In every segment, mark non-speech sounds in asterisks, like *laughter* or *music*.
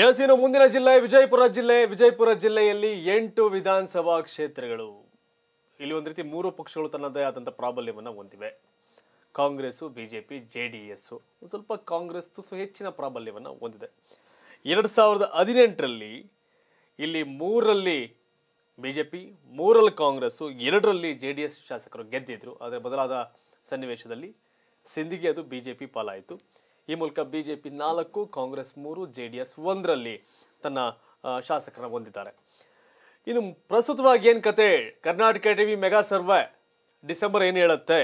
S ಮುಂದಿನ ಜಿಲ್ಲೆ ವಿಜಯಪುರ ಜಿಲ್ಲೆ ವಿಜಯಪುರ ಜಿಲ್ಲೆಯಲ್ಲಿ ಎಂಟು ವಿಧಾನಸಭಾ ಕ್ಷೇತ್ರಗಳು ಇಲ್ಲಿ ಒಂದು ರೀತಿ ಮೂರು ಪಕ್ಷಗಳು ತನ್ನದೇ ಆದಂಥ ಪ್ರಾಬಲ್ಯವನ್ನು ಹೊಂದಿವೆ Congress B J P J D S ಸ್ವಲ್ಪ ಕಾಂಗ್ರೆಸ್ ಹೆಚ್ಚಿನ ಪ್ರಾಬಲ್ಯವನ್ನು ಹೊಂದಿದೆ ಎರಡು ಸಾವಿರದ ಹದಿನೆಂಟರಲ್ಲಿ ಇಲ್ಲಿ ಮೂರರಲ್ಲಿ ಬಿ ಜೆ ಪಿ ಮೂರಲ್ಲಿ ಕಾಂಗ್ರೆಸ್ಸು ಎರಡರಲ್ಲಿ ಜೆ ಡಿ ಎಸ್ ಶಾಸಕರು ಗೆದ್ದಿದ್ರು ಆದರೆ ಬದಲಾದ ಸನ್ನಿವೇಶದಲ್ಲಿ ಸಿಂಧಿಗೆ ಅದು ಬಿ ಜೆ ಪಿ ಪಾಲಾಯಿತು ಈ ಮೂಲಕ ಬಿಜೆಪಿ ನಾಲ್ಕು ಕಾಂಗ್ರೆಸ್ ಮೂರು ಜೆ ಡಿ ಎಸ್ ಒಂದರಲ್ಲಿ ತನ್ನ ಶಾಸಕರನ್ನು ಹೊಂದಿದ್ದಾರೆ ಇನ್ನು ಪ್ರಸ್ತುತವಾಗಿ ಏನು ಕತೆ Karnataka TV mega survey December ಏನು ಹೇಳುತ್ತೆ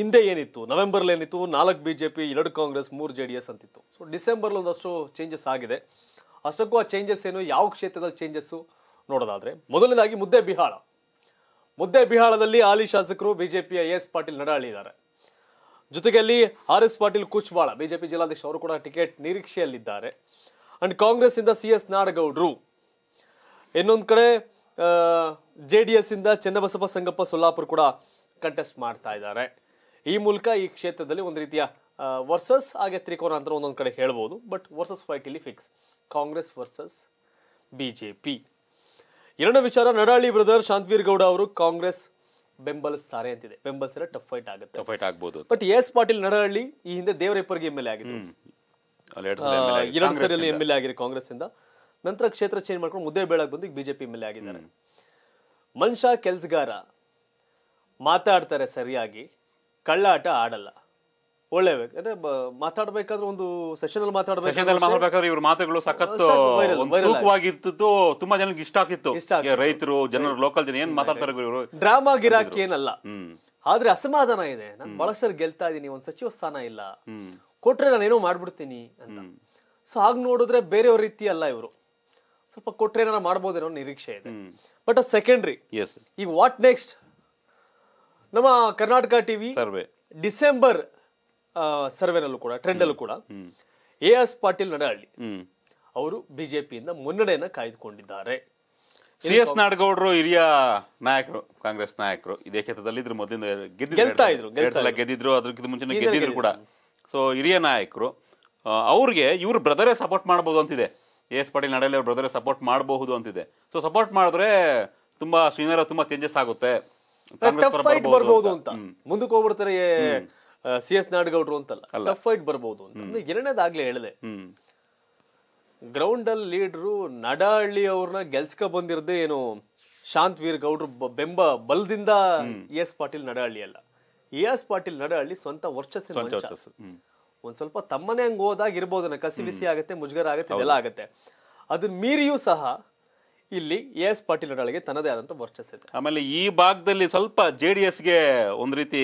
ಹಿಂದೆ ಏನಿತ್ತು ನವೆಂಬರ್ಲಿ ಏನಿತ್ತು ನಾಲ್ಕು ಬಿ ಜೆ ಪಿ ಎರಡು ಕಾಂಗ್ರೆಸ್ ಮೂರು ಜೆ ಡಿ ಎಸ್ ಅಂತಿತ್ತು ಸೊ ಡಿಸೆಂಬರ್ಲಿ ಒಂದಷ್ಟು ಚೇಂಜಸ್ ಆಗಿದೆ ಅಷ್ಟಕ್ಕೂ ಆ ಚೇಂಜಸ್ ಏನು ಯಾವ ಕ್ಷೇತ್ರದಲ್ಲಿ ಚೇಂಜಸ್ಸು ನೋಡೋದಾದರೆ ಮೊದಲನೇದಾಗಿ ಮುದ್ದೆ ಬಿಹಾಳ ಮುದ್ದೆ ಬಿಹಾಳದಲ್ಲಿ ಹಾಲಿ ಶಾಸಕರು ಬಿಜೆಪಿಯ ಎ ಎಸ್ ಪಾಟೀಲ್ ನಡಾಳಿದ್ದಾರೆ ಜೊತೆಗೆ ಅಲ್ಲಿ R S Patil Kuchbal BJP ಜಿಲ್ಲಾಧ್ಯಕ್ಷ ಅವರು ಕೂಡ ಟಿಕೆಟ್ ನಿರೀಕ್ಷೆಯಲ್ಲಿದ್ದಾರೆ ಅಂಡ್ ಕಾಂಗ್ರೆಸ್ ಇಂದ ಸಿ ಎಸ್ ನಾಡಗೌಡ್ರು ಇನ್ನೊಂದು ಕಡೆ ಜೆ ಡಿ ಎಸ್ ಇಂದ ಚನ್ನಬಸಪ್ಪ ಸಂಗಪ್ಪ ಸೊಲ್ಲಾಪುರ್ ಕೂಡ ಕಂಟೆಸ್ಟ್ ಮಾಡ್ತಾ ಇದ್ದಾರೆ ಈ ಮೂಲಕ ಈ ಕ್ಷೇತ್ರದಲ್ಲಿ ಒಂದು ರೀತಿಯ ವರ್ಸಸ್ ಹಾಗೆ ತ್ರಿಕೋನ ಅಂತ ಒಂದೊಂದು ಕಡೆ ಹೇಳ್ಬೋದು ಬಟ್ ವರ್ಸಸ್ ಫೈಟ್ ಇಲ್ಲಿ fix Congress versus B J P ಎರಡನೇ ವಿಚಾರ ನಡಾಳಿ ಬ್ರದರ್ ಶಾಂತವೀರ್ ಗೌಡ ಅವರು ಕಾಂಗ್ರೆಸ್ ಬೆಂಬಲಿಸ್ತಾರೆ ಅಂತಿದೆ ಬೆಂಬಲಿಸಿದ್ರೆ ಟಫ್ ಫೈಟ್ ಆಗುತ್ತೆ ಫೈಟ್ ಆಗ್ಬೋದು ಬಟ್ ಎಸ್ ಪಾಟೀಲ್ ನರಹಳ್ಳಿ ಈ ಹಿಂದೆ ಇಬ್ಬರಿಗೆ ಎಮ್ ಎಲ್ ಎ ಆಗಿದ್ರು ಎರಡು ಸರಿಯಲ್ಲಿ ಎಮ್ ಎಲ್ ಎ ಆಗಿರಿ ಕಾಂಗ್ರೆಸ್ ಇಂದ ನಂತರ ಕ್ಷೇತ್ರ ಚೇಂಜ್ ಮಾಡ್ಕೊಂಡು ಮುದ್ದೆ ಬೆಳಗ್ಗೆ ಬಂದು ಬಿಜೆಪಿ ಎಂ ಎಲ್ ಎ ಆಗಿದ್ದಾರೆ ಮನ್ಷಾ ಕೆಲ್ಸಗಾರ ಮಾತಾಡ್ತಾರೆ ಸರಿಯಾಗಿ ಕಳ್ಳಾಟ ಆಡಲ್ಲ ಒಳ್ಳೆ ಅಂದ್ರೆ ಮಾತಾಡ್ಬೇಕಾದ್ರೆ ಒಂದು ಸೆಷನ್ ಅಲ್ಲಿ ಮಾತಾಡ್ಬೇಕಾದ್ರೆ ಇವ್ರ ಮಾತುಗಳು ಸಖತ್ತು ತುಂಬಾ ಜನಕ್ಕೆ ಇಷ್ಟ ಆಗ್ತಿತ್ತು ರೈತರು ಜನರು ಲೋಕಲ್ ಜನ ಏನ್ ಮಾತಾಡ್ತಾರೆ ಇವರು ಡ್ರಾಮಾ ಗಿರಾಕಿ ಏನಲ್ಲ ಆದ್ರೆ ಅಸಮಾಧಾನ ಇದೆ ನಾನು ಬಹಳಷ್ಟು ಗೆಲ್ತಾ ಇದ್ದೀನಿ ಒಂದ್ ಸಚಿವ ಸ್ಥಾನ ಇಲ್ಲ ಕೊಟ್ರೆ ನಾನು ಏನೋ ಮಾಡ್ಬಿಡ್ತೀನಿ ಅಂತ ಸೊ ಹಾಗೆ ನೋಡಿದ್ರೆ ಬೇರೆಯವ್ರ ರೀತಿ ಅಲ್ಲ ಇವರು ಸ್ವಲ್ಪ ಕೊಟ್ರೆ ಏನಾರ ಮಾಡ್ಬೋದೇನೋ ನಿರೀಕ್ಷೆ ಇದೆ ಬಟ್ ಅದ್ ಸೆಕೆಂಡ್ರಿ ಈಗ ವಾಟ್ ನೆಕ್ಸ್ಟ್ ನಮ್ಮ ಕರ್ನಾಟಕ ಟಿವಿ ಡಿಸೆಂಬರ್ ಸರ್ವೆನಲ್ಲೂ ಕೂಡ ಟ್ರೆಂಡಲ್ಲೂ ಕೂಡ ಎ ಎಸ್ ಪಾಟೀಲ್ ನಡಹಳ್ಳಿ ಅವರು ಬಿಜೆಪಿಯಿಂದ ಮುನ್ನಡೆಯನ್ನ ಕಾಯ್ದುಕೊಂಡಿದ್ದಾರೆ ಸಿ ಎಸ್ ನಾಡಗೌಡರು ಹಿರಿಯ ನಾಯಕರು ಕಾಂಗ್ರೆಸ್ ನಾಯಕರು ಇದೇ ಕ್ಷೇತ್ರದಲ್ಲಿ ಇದ್ರ ಮೊದಲಿಂದ ಗೆದ್ದಿದ್ರು ಇದ್ರು ಗೆದ್ದಿದ್ರು ಅದಕ್ಕಿಂತ ಮುಂಚೆ ಗೆದ್ದಿದ್ರು ಕೂಡ ಸೊ ಹಿರಿಯ ನಾಯಕರು ಅವ್ರಿಗೆ ಇವ್ರ ಬ್ರದರೇ ಸಪೋರ್ಟ್ ಮಾಡ್ಬೋದು ಅಂತಿದೆ ಎ ಎಸ್ ಪಾಟೀಲ್ ನಡಹಳ್ಳಿ ಅವ್ರ ಬ್ರದರೇ ಸಪೋರ್ಟ್ ಮಾಡಬಹುದು ಅಂತಿದೆ ಸೊ ಸಪೋರ್ಟ್ ಮಾಡಿದ್ರೆ ತುಂಬಾ ಶ್ರೀನಾರ ತುಂಬಾ ಚೇಂಜಸ್ ಆಗುತ್ತೆ ಅಂತ ಮುಂದಕ್ಕೆ ಹೋಗ್ಬಿಡ್ತಾರೆ ಸಿ ಎಸ್ ನಾಡಗೌಡ್ರು ಅಂತಲ್ಲ ಟಫ್ ಫೈಟ್ ಬರ್ಬೋದು ಅಂತ ಎರಡನೇದಾಗ್ಲೇ ಹೇಳಿದೆ ಗ್ರೌಂಡ್ ಅಲ್ಲಿ ಲೀಡ್ರು ನಡಹಳ್ಳಿ ಅವ್ರನ್ನ ಗೆಲ್ಸ್ಕೊ ಬಂದಿರದೆ ಏನು ಶಾಂತ್ ವೀರ್ ಗೌಡ್ರು ಬೆಂಬ ಬಲದಿಂದ ಎ ಎಸ್ ಪಾಟೀಲ್ ನಡಹಳ್ಳಿ ಅಲ್ಲ ಎ ಎಸ್ ಪಾಟೀಲ್ ನಡಹಳ್ಳಿ ಸ್ವಂತ ವರ್ಚಸ್ಸಿನ ಒಂದ್ ಸ್ವಲ್ಪ ತಮ್ಮನೇ ಹಂಗ್ ಹೋದಾಗ ಇರ್ಬೋದು ಕಸಿ ಬಿಸಿ ಆಗುತ್ತೆ ಮುಜುಗರ ಆಗುತ್ತೆ ಇದೆಲ್ಲ ಆಗುತ್ತೆ ಅದನ್ನ ಮೀರಿಯೂ ಸಹ ಇಲ್ಲಿ ಎ ಎಸ್ ಪಾಟೀಲ್ ಅವರೊಳಗೆ ತನ್ನದೇ ಆದಂತ ವರ್ಚಸ್ ಇದೆ ಆಮೇಲೆ ಈ ಭಾಗದಲ್ಲಿ ಸ್ವಲ್ಪ ಜೆ ಡಿ ಗೆ ಒಂದ್ ರೀತಿ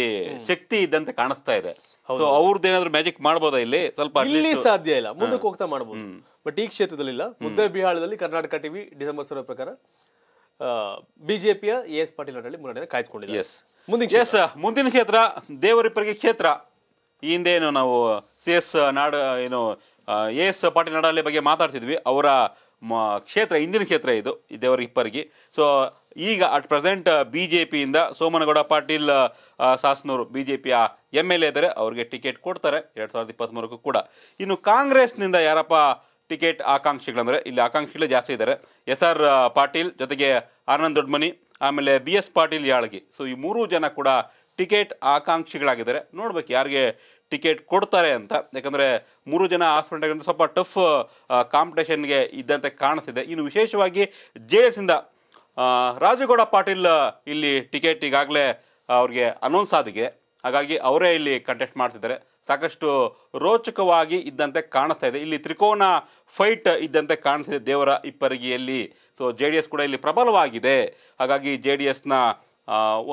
ಶಕ್ತಿ ಇದ್ದಂತೆ ಕಾಣಿಸ್ತಾ ಇದೆ ಅವ್ರದ್ದು ಏನಾದ್ರು ಮ್ಯಾಜಿಕ್ ಮಾಡಬಹುದಾ ಇಲ್ಲಿ ಸ್ವಲ್ಪ ಇಲ್ಲಿ ಸಾಧ್ಯ ಇಲ್ಲ ಮುಂದಕ್ಕೆ ಹೋಗ್ತಾ ಮಾಡಬಹುದು ಬಟ್ ಈ ಕ್ಷೇತ್ರದಲ್ಲಿ ಇಲ್ಲ ಮುದ್ದೆ ಬಿಹಾಳದಲ್ಲಿ ಕರ್ನಾಟಕ ಟಿವಿ ಡಿಸೆಂಬರ್ ಸರ್ವ ಪ್ರಕಾರ ಬಿಜೆಪಿಯ ಎ ಎಸ್ ಪಾಟೀಲ್ ಅವರಲ್ಲಿ ಮುನ್ನಡೆ ಕಾಯ್ದುಕೊಂಡಿದೆ ಮುಂದಿನ ಮುಂದಿನ ಕ್ಷೇತ್ರ ದೇವರಿಪ್ಪರಿಗೆ ಕ್ಷೇತ್ರ ಈ ಹಿಂದೆ ಏನು ನಾವು ಸಿ ಎಸ್ ನಾಡ ಏನು ಎ ಎಸ್ ಪಾಟೀಲ್ ನಾಡಲ್ಲಿ ಬಗ್ಗೆ ಮಾತಾಡ್ತಿದ್ವಿ ಅವರ ಮ ಕ್ಷೇತ್ರ ಹಿಂದಿನ ಕ್ಷೇತ್ರ ಇದು ದೇವರ ಇಪ್ಪರಿಗೆ ಸೊ ಈಗ ಅಟ್ ಪ್ರೆಸೆಂಟ್ ಬಿ ಜೆ ಪಿಯಿಂದ ಸೋಮನಗೌಡ ಪಾಟೀಲ್ ಸಾಸನೂರು ಬಿ ಜೆ ಆ ಎಮ್ ಎಲ್ ಎ ಇದ್ದಾರೆ ಅವ್ರಿಗೆ ಟಿಕೆಟ್ ಕೊಡ್ತಾರೆ ಎರಡು ಸಾವಿರದ ಇಪ್ಪತ್ತ್ಮೂರಕ್ಕೂ ಕೂಡ ಇನ್ನು ಕಾಂಗ್ರೆಸ್ನಿಂದ ಯಾರಪ್ಪ ಟಿಕೆಟ್ ಆಕಾಂಕ್ಷಿಗಳಂದರೆ ಇಲ್ಲಿ ಆಕಾಂಕ್ಷಿಗಳೇ ಜಾಸ್ತಿ ಇದ್ದಾರೆ ಎಸ್ ಆರ್ ಪಾಟೀಲ್ ಜೊತೆಗೆ ಆನಂದ್ ದೊಡ್ಮನಿ ಆಮೇಲೆ B S Patil Yalagi so ಈ ಮೂರೂ ಜನ ಕೂಡ ಟಿಕೆಟ್ ಆಕಾಂಕ್ಷಿಗಳಾಗಿದ್ದಾರೆ ನೋಡ್ಬೇಕು ಯಾರಿಗೆ ಟಿಕೆಟ್ ಕೊಡ್ತಾರೆ ಅಂತ ಯಾಕಂದರೆ ಮೂರು ಜನ ಆಸ್ಪರ್ಟೆಗಳನ್ನು ಸ್ವಲ್ಪ ಟಫ್ ಕಾಂಪಿಟೇಷನ್ಗೆ ಇದ್ದಂತೆ ಕಾಣಿಸ್ತಿದೆ ಇನ್ನು ವಿಶೇಷವಾಗಿ ಜೆ ಎಸ್ ಇಂದ ರಾಜಗೌಡ ಪಾಟೀಲ್ ಇಲ್ಲಿ ಟಿಕೆಟ್ ಈಗಾಗಲೇ ಅವ್ರಿಗೆ ಅನೌನ್ಸ್ ಆದಿಗೆ ಹಾಗಾಗಿ ಅವರೇ ಇಲ್ಲಿ ಕಂಟೆಸ್ಟ್ ಮಾಡ್ತಿದ್ದಾರೆ ಸಾಕಷ್ಟು ರೋಚಕವಾಗಿ ಇದ್ದಂತೆ ಕಾಣಿಸ್ತಾ ಇದೆ ಇಲ್ಲಿ ತ್ರಿಕೋನ ಫೈಟ್ ಇದ್ದಂತೆ ಕಾಣಿಸ್ತಿದೆ ದೇವರ ಇಪ್ಪರಿಗೆಯಲ್ಲಿ ಸೊ ಜೆ ಡಿ ಎಸ್ ಕೂಡ ಇಲ್ಲಿ ಪ್ರಬಲವಾಗಿದೆ ಹಾಗಾಗಿ ಜೆ ಡಿ ಎಸ್ನ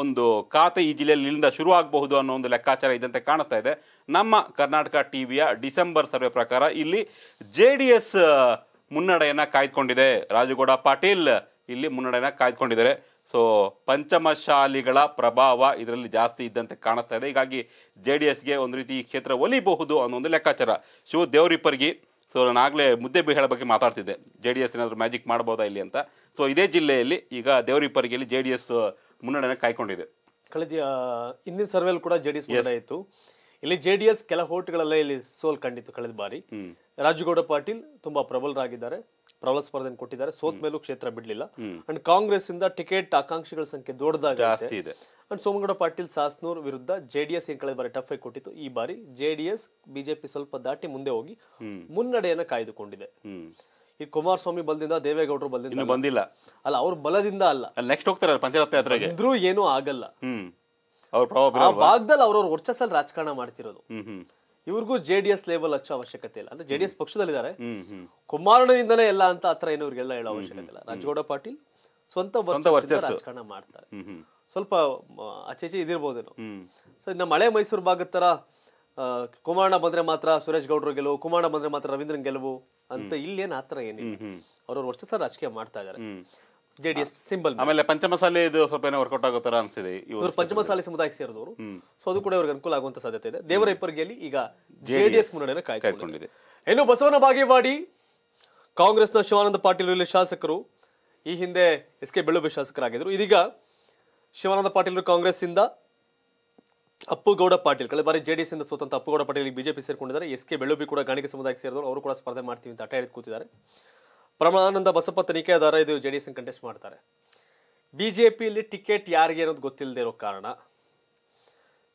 ಒಂದು ಖಾತೆ ಈ ಜಿಲ್ಲೆಯಲ್ಲಿ ಇಲ್ಲಿಂದ ಶುರು ಆಗಬಹುದು ಅನ್ನೋ ಒಂದು ಲೆಕ್ಕಾಚಾರ ಇದ್ದಂತೆ ಕಾಣಿಸ್ತಾ ಇದೆ ನಮ್ಮ ಕರ್ನಾಟಕ ಟಿ ವಿಯ ಡಿಸೆಂಬರ್ ಸರ್ವೆ ಪ್ರಕಾರ ಇಲ್ಲಿ ಜೆ ಡಿ ಎಸ್ ಮುನ್ನಡೆಯನ್ನು ಕಾಯ್ದುಕೊಂಡಿದೆ ರಾಜುಗೌಡ ಪಾಟೀಲ್ ಇಲ್ಲಿ ಮುನ್ನಡೆಯನ್ನು ಕಾಯ್ದುಕೊಂಡಿದ್ದಾರೆ ಸೊ ಪಂಚಮಶಾಲಿಗಳ ಪ್ರಭಾವ ಇದರಲ್ಲಿ ಜಾಸ್ತಿ ಇದ್ದಂತೆ ಕಾಣಿಸ್ತಾ ಇದೆ ಹೀಗಾಗಿ ಜೆ ಡಿ ಎಸ್ಗೆ ಒಂದು ರೀತಿ ಈ ಕ್ಷೇತ್ರ ಒಲಿಬಹುದು ಅನ್ನೋ ಒಂದು ಲೆಕ್ಕಾಚಾರ ಶಿವ ದೇವರಿಪ್ಪರಿಗೆ ಸೊ ನಾನು ಆಗಲೇ ಮುದ್ದೆ ಬಿಹಳ ಬಗ್ಗೆ ಮಾತಾಡ್ತಿದ್ದೆ ಜೆ ಡಿ ಎಸ್ ಏನಾದರೂ ಮ್ಯಾಜಿಕ್ ಮಾಡ್ಬೋದಾ ಇಲ್ಲಿ ಅಂತ ಸೊ ಇದೇ ಜಿಲ್ಲೆಯಲ್ಲಿ ಈಗ ಇಲ್ಲಿ ಜೆ ಡಿ ಎಸ್ ಮುನ್ನಡೆನ ಕಾಯ್ಕೊಂಡಿದೆ ಕಳೆದ ಹಿಂದಿನ ಸರ್ವೆಲ್ ಕೂಡ ಜೆ ಡಿ ಎಸ್ ಇತ್ತು ಇಲ್ಲಿ ಜೆ ಡಿ ಎಸ್ ಕೆಲ ಹೋಟ್ಗಳಲ್ಲೇ ಇಲ್ಲಿ ಸೋಲ್ ಕಂಡಿತ್ತು ಕಳೆದ ಬಾರಿ ರಾಜುಗೌಡ ಪಾಟೀಲ್ ತುಂಬಾ ಪ್ರಬಲರಾಗಿದ್ದಾರೆ ಪ್ರಬಲ ಸ್ಪರ್ಧೆ ಕೊಟ್ಟಿದ್ದಾರೆ ಸೋತ್ ಮೇಲೂ ಕ್ಷೇತ್ರ ಬಿಡಲಿಲ್ಲ ಅಂಡ್ ಕಾಂಗ್ರೆಸ್ ಇಂದ ಟಿಕೆಟ್ ಆಕಾಂಕ್ಷಿಗಳ ಸಂಖ್ಯೆ ದೊಡ್ಡದಾಗ ಅಂಡ್ ಸೋಮಗೌಡ ಪಾಟೀಲ್ ಸಾಸ್ನೂರ್ ವಿರುದ್ಧ ಜೆಡಿಎಸ್ ಎಸ್ ಕಳೆದ ಬಾರಿ ಟಫ್ ಆಗಿ ಕೊಟ್ಟಿತ್ತು ಈ ಬಾರಿ ಜೆಡಿಎಸ್ ಬಿಜೆಪಿ ಸ್ವಲ್ಪ ದಾಟಿ ಮುಂದೆ ಹೋಗಿ ಮುನ್ನಡೆಯನ್ನ ಕಾಯ್ದುಕೊಂಡಿದೆ ಈ ಕುಮಾರಸ್ವಾಮಿ ಬಲದಿಂದ ದೇವೇಗೌಡರು ಬಲದಿಂದ ಇನ್ನು ಬಂದಿಲ್ಲ ಅಲ್ಲ ಅವ್ರ ಬಲದಿಂದ ಅಲ್ಲ ನೆಕ್ಸ್ಟ್ ಹೋಗ್ತಾರೆ ಪಂಚರತ್ನ ಯಾತ್ರೆಗೆ ಇದ್ರೂ ಏನು ಆಗಲ್ಲ ಅವ್ರ ಆ ಭಾಗದಲ್ಲಿ ಅವ್ರವ್ರ ವರ್ಚಸ್ಸಲ್ಲಿ ರಾಜಕಾರಣ ಮಾಡ್ತಿರೋದು ಇವ್ರಿಗೂ ಜೆ ಡಿ ಎಸ್ ಲೇಬಲ್ ಹಚ್ಚೋ ಅವಶ್ಯಕತೆ ಇಲ್ಲ ಅಂದ್ರೆ ಜೆ ಡಿ ಎಸ್ ಪಕ್ಷದಲ್ಲಿದ್ದಾರೆ ಕುಮಾರಣ್ಣನಿಂದನೇ ಎಲ್ಲ ಅಂತ ಹತ್ರ ಏನು ಇವ್ರಿಗೆಲ್ಲ ಹೇಳೋ ಅವಶ್ಯಕತೆ ಇಲ್ಲ ರಾಜಗೌಡ ಪಾಟೀಲ್ ಸ್ವಂತ ರಾಜಕಾರಣ ಮಾಡ್ತಾರೆ ಸ್ವಲ್ಪ ಆಚೆ ಇದಿರ್ಬೋದೇನೋ ಸೊ ನಮ್ಮ ಹಳೆ ಮೈಸೂರು ಭಾಗದ ತರ ಕುಮಾರ ಬಂದ್ರೆ ಮಾತ್ರ ಸುರೇಶ್ ಗೌಡ್ರು ಗೆಲುವು ಕುಮಾರಣ್ಣ ಬಂದ್ರೆ ಮಾತ್ರ ರವೀಂದ್ರನ್ ಗೆಲುವು ಅಂತ ಇಲ್ಲೇನ್ ಆತರ ಏನಿಲ್ಲ ಅವ್ರವ್ರ ವರ್ಷ ರಾಜಕೀಯ ಮಾಡ್ತಾ ಇದಾರೆ ಜೆಡಿಎಸ್ ಸಿಂಬಲ್ ಆಮೇಲೆ ಪಂಚಮಸಾಲಿ ಇದು ಸ್ವಲ್ಪ ಏನೋ ವರ್ಕೌಟ್ ಆಗೋ ತರ ಅನ್ಸಿದೆ ಇವರು ಪಂಚಮಸಾಲಿ ಸಮುದಾಯಕ್ಕೆ ಸೇರಿದವರು ಸೊ ಅದು ಕೂಡ ಇವ್ರಿಗೆ ಅನುಕೂಲ ಆಗುವಂತ ಸಾಧ್ಯತೆ ಇದೆ ದೇವರ ಇಬ್ಬರಿಗೆಯಲ್ಲಿ ಈಗ ಜೆಡಿಎಸ್ ಮುನ್ನಡೆಯನ್ನು ಕಾಯ್ದುಕೊಂಡಿದೆ ಇನ್ನು ಬಸವನ ಬಾಗೇವಾಡಿ ಕಾಂಗ್ರೆಸ್ನ ಶಿವಾನಂದ ಪಾಟೀಲ್ ಇಲ್ಲಿ ಶಾಸಕರು ಈ ಹಿಂದೆ ಎಸ್ ಕೆ ಬೆಳ್ಳುಬೆ ಶಾಸಕರಾಗಿದ್ರು ಇದೀಗ ಶಿವಾನಂದ ಪಾಟೀಲ್ ಕಾಂಗ್ರೆಸ್ ಇಂದ ಅಪ್ಪುಗೌಡ ಪಾಟೀಲ್ ಕಳೆದ ಬಾರಿ ಜೆಡಿಎಸ್ ಇಂದ ಸ್ವತಂತ್ರ ಅಪ್ಪುಗೌಡ ಪಾಟೀಲ್ ಬಿಜೆಪಿ ಸೇರಿಕೊಂಡಿದ್ದಾರೆ ಎಸ್ ಕೆ ಬೆಳ್ಳುಬ್ಬಿ ಕೂಡ ಗಾಣಿಕೆ ಸಮುದಾಯಕ್ಕೆ ಸೇರಿದವರು ಅವರು ಕೂಡ ಸ್ಪರ್ಧೆ ಮಾಡ್ತೀವಿ ಅಂತ ಹಠ ಕೂತಿದ್ದಾರೆ ಪ್ರಮಾನಂದ ಬಸಪ್ಪ ತನಿಖೆದಾರ ಇದು ಜೆಡಿಎಸ್ ಕಂಟೆಸ್ಟ್ ಮಾಡ್ತಾರೆ ಬಿಜೆಪಿಯಲ್ಲಿ ಟಿಕೆಟ್ ಯಾರಿಗೆ ಅನ್ನೋದು ಗೊತ್ತಿಲ್ಲದೆ ಇರೋ ಕಾರಣ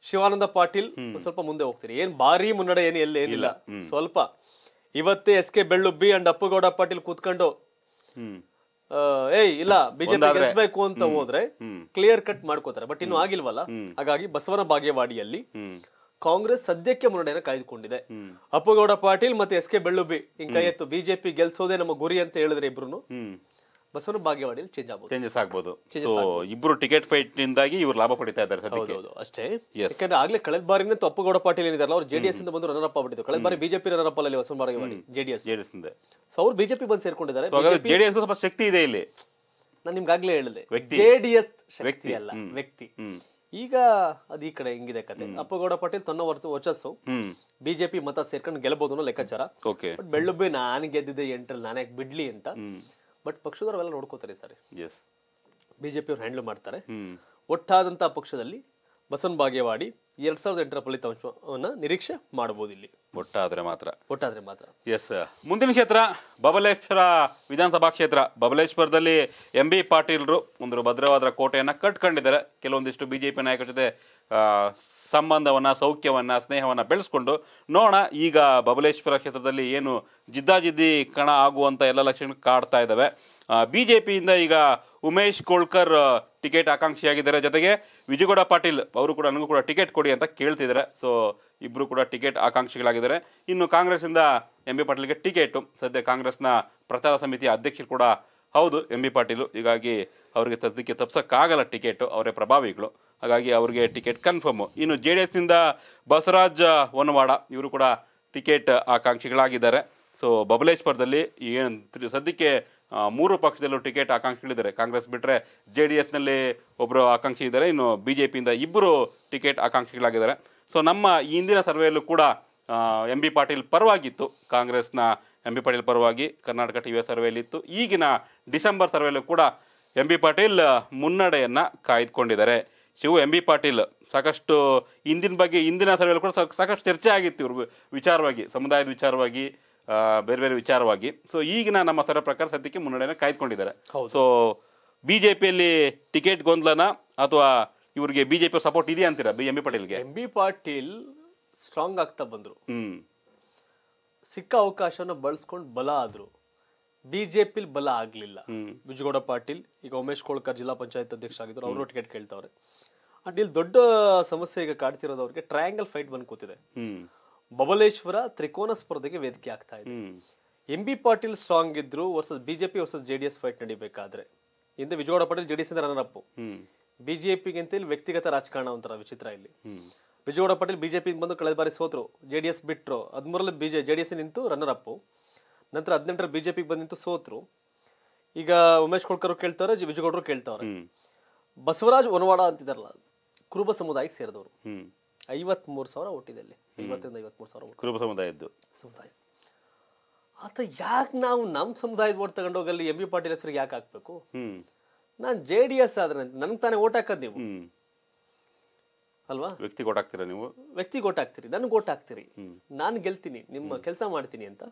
ಶಿವಾನಂದ ಪಾಟೀಲ್ ಸ್ವಲ್ಪ ಮುಂದೆ ಹೋಗ್ತೀರಿ ಏನ್ ಭಾರಿ ಮುನ್ನಡೆ ಏನು ಎಲ್ಲಿ ಏನಿಲ್ಲ ಸ್ವಲ್ಪ ಇವತ್ತೇ S K Bellubbi and Appugouda Patil ಕೂತ್ಕೊಂಡು ಏ ಇಲ್ಲ ಬಿಜೆಪಿ ಗೆಲ್ಸ್ಬೇಕು ಅಂತ ಹೋದ್ರೆ ಕ್ಲಿಯರ್ ಕಟ್ ಮಾಡ್ಕೋತಾರೆ ಬಟ್ ಇನ್ನು ಆಗಿಲ್ವಲ್ಲ ಹಾಗಾಗಿ ಬಸವನ ಬಾಗೇವಾಡಿಯಲ್ಲಿ ಕಾಂಗ್ರೆಸ್ ಸದ್ಯಕ್ಕೆ ಮುನ್ನಡೆಯನ್ನು ಕಾಯ್ದುಕೊಂಡಿದೆ ಅಪ್ಪುಗೌಡ ಪಾಟೀಲ್ ಮತ್ತೆ ಎಸ್ ಕೆ ಬೆಳ್ಳುಬಿ ಹಿಂಗ್ ಕೈ ಎತ್ತು ಬಿಜೆಪಿ ಗೆಲ್ಸೋದೇ ನಮ್ಮ ಗುರಿ ಅಂತ ಹೇಳಿದ್ರೆ ಇಬ್ರು ಬಸವನ ಬಾಗೇವಾಡಿಯಲ್ಲಿ ಚೇಂಜ್ ಆಗ್ಬೋದು ಚೇಂಜಸ್ ಆಗ್ಬೋದು ಇಬ್ರು ಟಿಕೆಟ್ ಫೈಟ್ ನಿಂದಾಗಿ ಇವರು ಲಾಭ ಪಡಿತಾ ಇದ್ದಾರೆ ಹೌದು ಅಷ್ಟೇ ಯಾಕಂದ್ರೆ ಆಗ್ಲೇ ಕಳೆದ ಬಾರಿ ತಪ್ಪುಗೌಡ ಪಾಟೀಲ್ ಏನಿದಾರಲ್ಲ ಅವ್ರು ಜೆಡಿಎಸ್ ಇಂದ ಬಂದು ರನ್ನರ್ ಅಪ್ ಆಗ್ಬಿಟ್ಟಿದ್ರು ಕಳೆದ ಬಾರಿ ಬಿಜೆಪಿ ರನ್ನರ್ ಅಲ್ಲಿ ಬಸವನ ಜೆಡಿಎಸ್ ಜೆಡಿಎಸ್ ಇಂದ ಸೊ ಅವ್ರು ಬಿಜೆಪಿ ಬಂದು ಸೇರ್ಕೊಂಡಿದ್ದಾರೆ ಜೆಡಿಎಸ್ ಸ್ವಲ್ಪ ಶಕ್ತಿ ಇದೆ ಇಲ್ಲಿ ನಾನು ನಿಮ್ಗಾಗ್ಲೇ ಹೇಳಿದೆ ಜೆಡಿಎಸ್ ವ್ಯಕ್ತಿ ಅಲ್ಲ ವ್ಯಕ್ತಿ ಈಗ ಅದ್ ಈ ಕಡೆ ಹಿಂಗಿದೆ ಕತೆ ಅಪ್ಪಗೌಡ ಪಾಟೀಲ್ ತನ್ನ ವರ್ಚಸ್ಸು ಬಿಜೆಪಿ ಮತ ಸೇರ್ಕೊಂಡು ಗೆಲ್ಲಬಹುದು ಅನ್ನೋ ಲೆಕ್ಕಾಚಾರ ಬೆಳ್ಳುಬ್ಬಿ ನಾನು ಗೆದ್ದಿದ್ದೆ ಎಂಟ್ರಲ್ಲಿ ನಾನೇ ಬಿಡ್ಲಿ ಅಂತ ಬಟ್ ಪಕ್ಷದವರೆಲ್ಲ ನೋಡ್ಕೋತಾರೆ ಸರ್ ಎಸ್ ಬಿ ಜೆ ಪಿಯವ್ರು ಹ್ಯಾಂಡಲ್ ಮಾಡ್ತಾರೆ ಒಟ್ಟಾದಂಥ ಪಕ್ಷದಲ್ಲಿ ಬಸವನ್ ಬಾಗೇವಾಡಿ ಎರಡ್ ಸಾವಿರದ ಎಂಟರ ಫಲಿತಾಂಶವನ್ನು ನಿರೀಕ್ಷೆ ಮಾಡಬಹುದು ಇಲ್ಲಿ ಒಟ್ಟಾದ್ರೆ ಮಾತ್ರ ಒಟ್ಟಾದ್ರೆ ಮಾತ್ರ ಎಸ್ ಮುಂದಿನ ಕ್ಷೇತ್ರ ಬಬಲೇಶ್ವರ ವಿಧಾನಸಭಾ ಕ್ಷೇತ್ರ ಬಬಲೇಶ್ವರದಲ್ಲಿ ಎಂ ಬಿ ಪಾಟೀಲ್ರು ಒಂದು ಭದ್ರವಾದ ಕೋಟೆಯನ್ನು ಕಟ್ಕೊಂಡಿದ್ದಾರೆ ಕೆಲವೊಂದಿಷ್ಟು ಬಿಜೆಪಿ ನಾಯಕರ ಜೊತೆ ಸಂಬಂಧವನ್ನು ಸೌಖ್ಯವನ್ನು ಸ್ನೇಹವನ್ನು ಬೆಳೆಸ್ಕೊಂಡು ನೋಡೋಣ ಈಗ ಬಬಲೇಶ್ವರ ಕ್ಷೇತ್ರದಲ್ಲಿ ಏನು ಜಿದ್ದಾಜಿದ್ದಿ ಕಣ ಆಗುವಂಥ ಎಲ್ಲ ಲಕ್ಷಣ ಕಾಡ್ತಾ ಇದ್ದಾವೆ ಬಿ ಜೆ ಪಿಯಿಂದ ಈಗ ಉಮೇಶ್ ಕೋಳ್ಕರ್ ಟಿಕೆಟ್ ಆಕಾಂಕ್ಷಿಯಾಗಿದ್ದಾರೆ ಜೊತೆಗೆ ವಿಜಯಗೌಡ ಪಾಟೀಲ್ ಅವರು ಕೂಡ ನನಗೂ ಕೂಡ ಟಿಕೆಟ್ ಕೊಡಿ ಅಂತ ಕೇಳ್ತಿದ್ದಾರೆ ಸೊ ಇಬ್ಬರು ಕೂಡ ಟಿಕೆಟ್ ಆಕಾಂಕ್ಷಿಗಳಾಗಿದ್ದಾರೆ ಇನ್ನು ಕಾಂಗ್ರೆಸ್ಸಿಂದ ಎಂ ಬಿ ಪಾಟೀಲ್ಗೆ ಟಿಕೆಟು ಸದ್ಯ ಕಾಂಗ್ರೆಸ್ನ ಪ್ರಚಾರ ಸಮಿತಿಯ ಅಧ್ಯಕ್ಷರು ಕೂಡ ಹೌದು ಎಂ ಬಿ ಪಾಟೀಲು ಹೀಗಾಗಿ ಅವರಿಗೆ ಸದ್ಯಕ್ಕೆ ತಪ್ಸೋಕ್ಕಾಗಲ್ಲ ಟಿಕೆಟು ಅವರೇ ಪ್ರಭಾವಿಗಳು ಹಾಗಾಗಿ ಅವರಿಗೆ ಟಿಕೆಟ್ ಕನ್ಫರ್ಮ್ ಇನ್ನು ಜೆ ಡಿ ಎಸ್ನಿಂದ ಬಸವರಾಜ್ ವನವಾಡ ಇವರು ಕೂಡ ಟಿಕೆಟ್ ಆಕಾಂಕ್ಷಿಗಳಾಗಿದ್ದಾರೆ ಸೊ ಬಬಲೇಶ್ವರದಲ್ಲಿ ಏನು ಸದ್ಯಕ್ಕೆ ಮೂರು ಪಕ್ಷದಲ್ಲೂ ಟಿಕೆಟ್ ಆಕಾಂಕ್ಷಿಗಳಿದ್ದಾರೆ ಕಾಂಗ್ರೆಸ್ ಬಿಟ್ಟರೆ ಜೆ ಡಿ ಎಸ್ನಲ್ಲಿ ಒಬ್ಬರು ಆಕಾಂಕ್ಷಿ ಇದ್ದಾರೆ ಇನ್ನು ಬಿ ಜೆ ಪಿಯಿಂದ ಇಬ್ಬರು ಟಿಕೆಟ್ ಆಕಾಂಕ್ಷಿಗಳಾಗಿದ್ದಾರೆ ಸೊ ನಮ್ಮ ಈ ಹಿಂದಿನ ಸರ್ವೆಯಲ್ಲೂ ಕೂಡ ಎಂ ಬಿ ಪಾಟೀಲ್ ಪರವಾಗಿತ್ತು ಕಾಂಗ್ರೆಸ್ನ ಎಂ ಬಿ ಪಾಟೀಲ್ ಪರವಾಗಿ ಕರ್ನಾಟಕ ಟಿ ವಿ ಸರ್ವೆಯಲ್ಲಿತ್ತು ಈಗಿನ ಡಿಸೆಂಬರ್ ಸರ್ವೆಯಲ್ಲೂ ಕೂಡ ಎಂ ಬಿ ಪಾಟೀಲ್ ಮುನ್ನಡೆಯನ್ನು ಕಾಯ್ದುಕೊಂಡಿದ್ದಾರೆ ಶಿವ ಎಂ ಬಿ ಪಾಟೀಲ್ ಸಾಕಷ್ಟು ಇಂದಿನ ಬಗ್ಗೆ ಇಂದಿನ ಸಭೆಯಲ್ಲಿ ಕೂಡ ಸಾಕಷ್ಟು ಚರ್ಚೆ ಆಗಿತ್ತು ಇವ್ರ ವಿಚಾರವಾಗಿ ಸಮುದಾಯದ ವಿಚಾರವಾಗಿ ಬೇರೆ ಬೇರೆ ವಿಚಾರವಾಗಿ ಸೊ ಈಗಿನ ನಮ್ಮ ಸರ ಪ್ರಕಾರ ಸದ್ಯಕ್ಕೆ ಮುನ್ನಡೆಯನ್ನು ಕಾಯ್ದುಕೊಂಡಿದ್ದಾರೆ ಸೊ ಬಿ ಜೆ ಪಿಯಲ್ಲಿ ಟಿಕೆಟ್ ಗೊಂದಲನ ಅಥವಾ ಇವರಿಗೆ ಬಿಜೆಪಿ ಸಪೋರ್ಟ್ ಇದೆಯಾ ಅಂತೀರಾ ಬಿ ಎಂ ಬಿ ಪಾಟೀಲ್ಗೆ ಎಂ ಬಿ ಪಾಟೀಲ್ ಸ್ಟ್ರಾಂಗ್ ಆಗ್ತಾ ಬಂದರು ಸಿಕ್ಕ ಅವಕಾಶವನ್ನು ಬಳಸ್ಕೊಂಡು ಬಲ ಆದರು ಪಿಲಿ ಬಲ ಆಗಲಿಲ್ಲ ಬಿಜುಗೌಡ ಪಾಟೀಲ್ ಈಗ ಉಮೇಶ್ ಕೋಳ್ಕರ್ ಜಿಲ್ಲಾ ಪಂಚಾಯತ್ ಅಧ್ಯಕ್ಷ ಆಗಿದ್ರು ಅವರು ಟಿಕೆಟ್ ಕೇಳ್ತಾವ್ರೆ ಅಂಡ್ ಇಲ್ಲಿ ದೊಡ್ಡ ಸಮಸ್ಯೆ ಈಗ ಕಾಡ್ತಿರೋದು ಅವ್ರಿಗೆ ಟ್ರಯಾಂಗಲ್ ಫೈಟ್ ಬಂದ್ ಕೂತಿದೆ ಬಬಲೇಶ್ವರ ತ್ರಿಕೋನ ಸ್ಪರ್ಧೆಗೆ ವೇದಿಕೆ ಆಗ್ತಾ ಇದೆ ಎಂ ಬಿ ಪಾಟೀಲ್ ಸ್ಟ್ರಾಂಗ್ ಇದ್ರು versus BJP versus JDS fight ನಡಿಬೇಕಾದ್ರೆ ಹಿಂದೆ ವಿಜಯವಾಡ ಪಾಟೀಲ್ ಜೆಡಿಎಸ್ ಇಂದ ರನ್ನರ್ ಅಪ್ ಗಿಂತ ಇಲ್ಲಿ ವ್ಯಕ್ತಿಗತ ರಾಜಕಾರಣ ಒಂಥರ ವಿಚಿತ್ರ ಇಲ್ಲಿ ವಿಜಯವಾಡ ಪಾಟೀಲ್ ಬಿಜೆಪಿ ಬಂದು ಕಳೆದ ಬಾರಿ ಸೋತರು ಜೆಡಿಎಸ್ ಬಿಟ್ರು ಹದಿಮೂರಲ್ಲಿ ಬಿಜೆ ಜೆಡಿಎಸ್ ನಿಂತು ರನ್ನರ್ ಅಪ್ ನಂತರ ಹದಿನೆಂಟರಲ್ಲಿ ಬಿಜೆಪಿಗೆ ಬಂದು ನಿಂತು ಸೋತರು ಈಗ ಉಮೇಶ್ ಕೊಡ್ಕರ್ ಕೇಳ್ತಾರೆ ವಿಜಯಗೌಡರು ಕೇಳ್ತಾವ್ರೆ ಬಸವರಾಜ್ ಒನವಾಡ ಅಂತಿದಾರಲ್ಲ ಕುರುಬ ಸಮುದಾಯಕ್ಕೆ ಸೇರಿದವರು ಮೂರು ಸಾವಿರ ಒಟ್ಟಿದಲ್ಲಿ ಐವತ್ತರಿಂದ ಮೂರು ಸಾವಿರ ಕುರುಬ ಸಮುದಾಯದ್ದು ಸಮುದಾಯ ಆತ ಯಾಕೆ ನಾವು ನಮ್ಮ ಸಮುದಾಯದ ಓಟ್ ತಗೊಂಡೋಗಲ್ಲಿ ಎಂ ಬಿ ಪಾಟೀಲ್ ಹೆಸರಿಗೆ ಯಾಕೆ ಹಾಕ್ಬೇಕು ನಾನು ಜೆ ಡಿ ಎಸ್ ಆದ್ರೆ ನನ್ಗೆ ತಾನೇ ಓಟ್ ಹಾಕದ್ ನೀವು ಅಲ್ವಾ ವ್ಯಕ್ತಿ ಹಾಕ್ತೀರಾ ನೀವು ವ್ಯಕ್ತಿ ಓಟ್ ಹಾಕ್ತೀರಿ ನನ್ಗೆ ಓಟ್ ಹಾಕ್ತೀರಿ ನಾನು ಗೆಲ್ತೀನಿ ನಿಮ್ಮ ಕೆಲಸ ಮಾಡ್ತೀನಿ ಅಂತ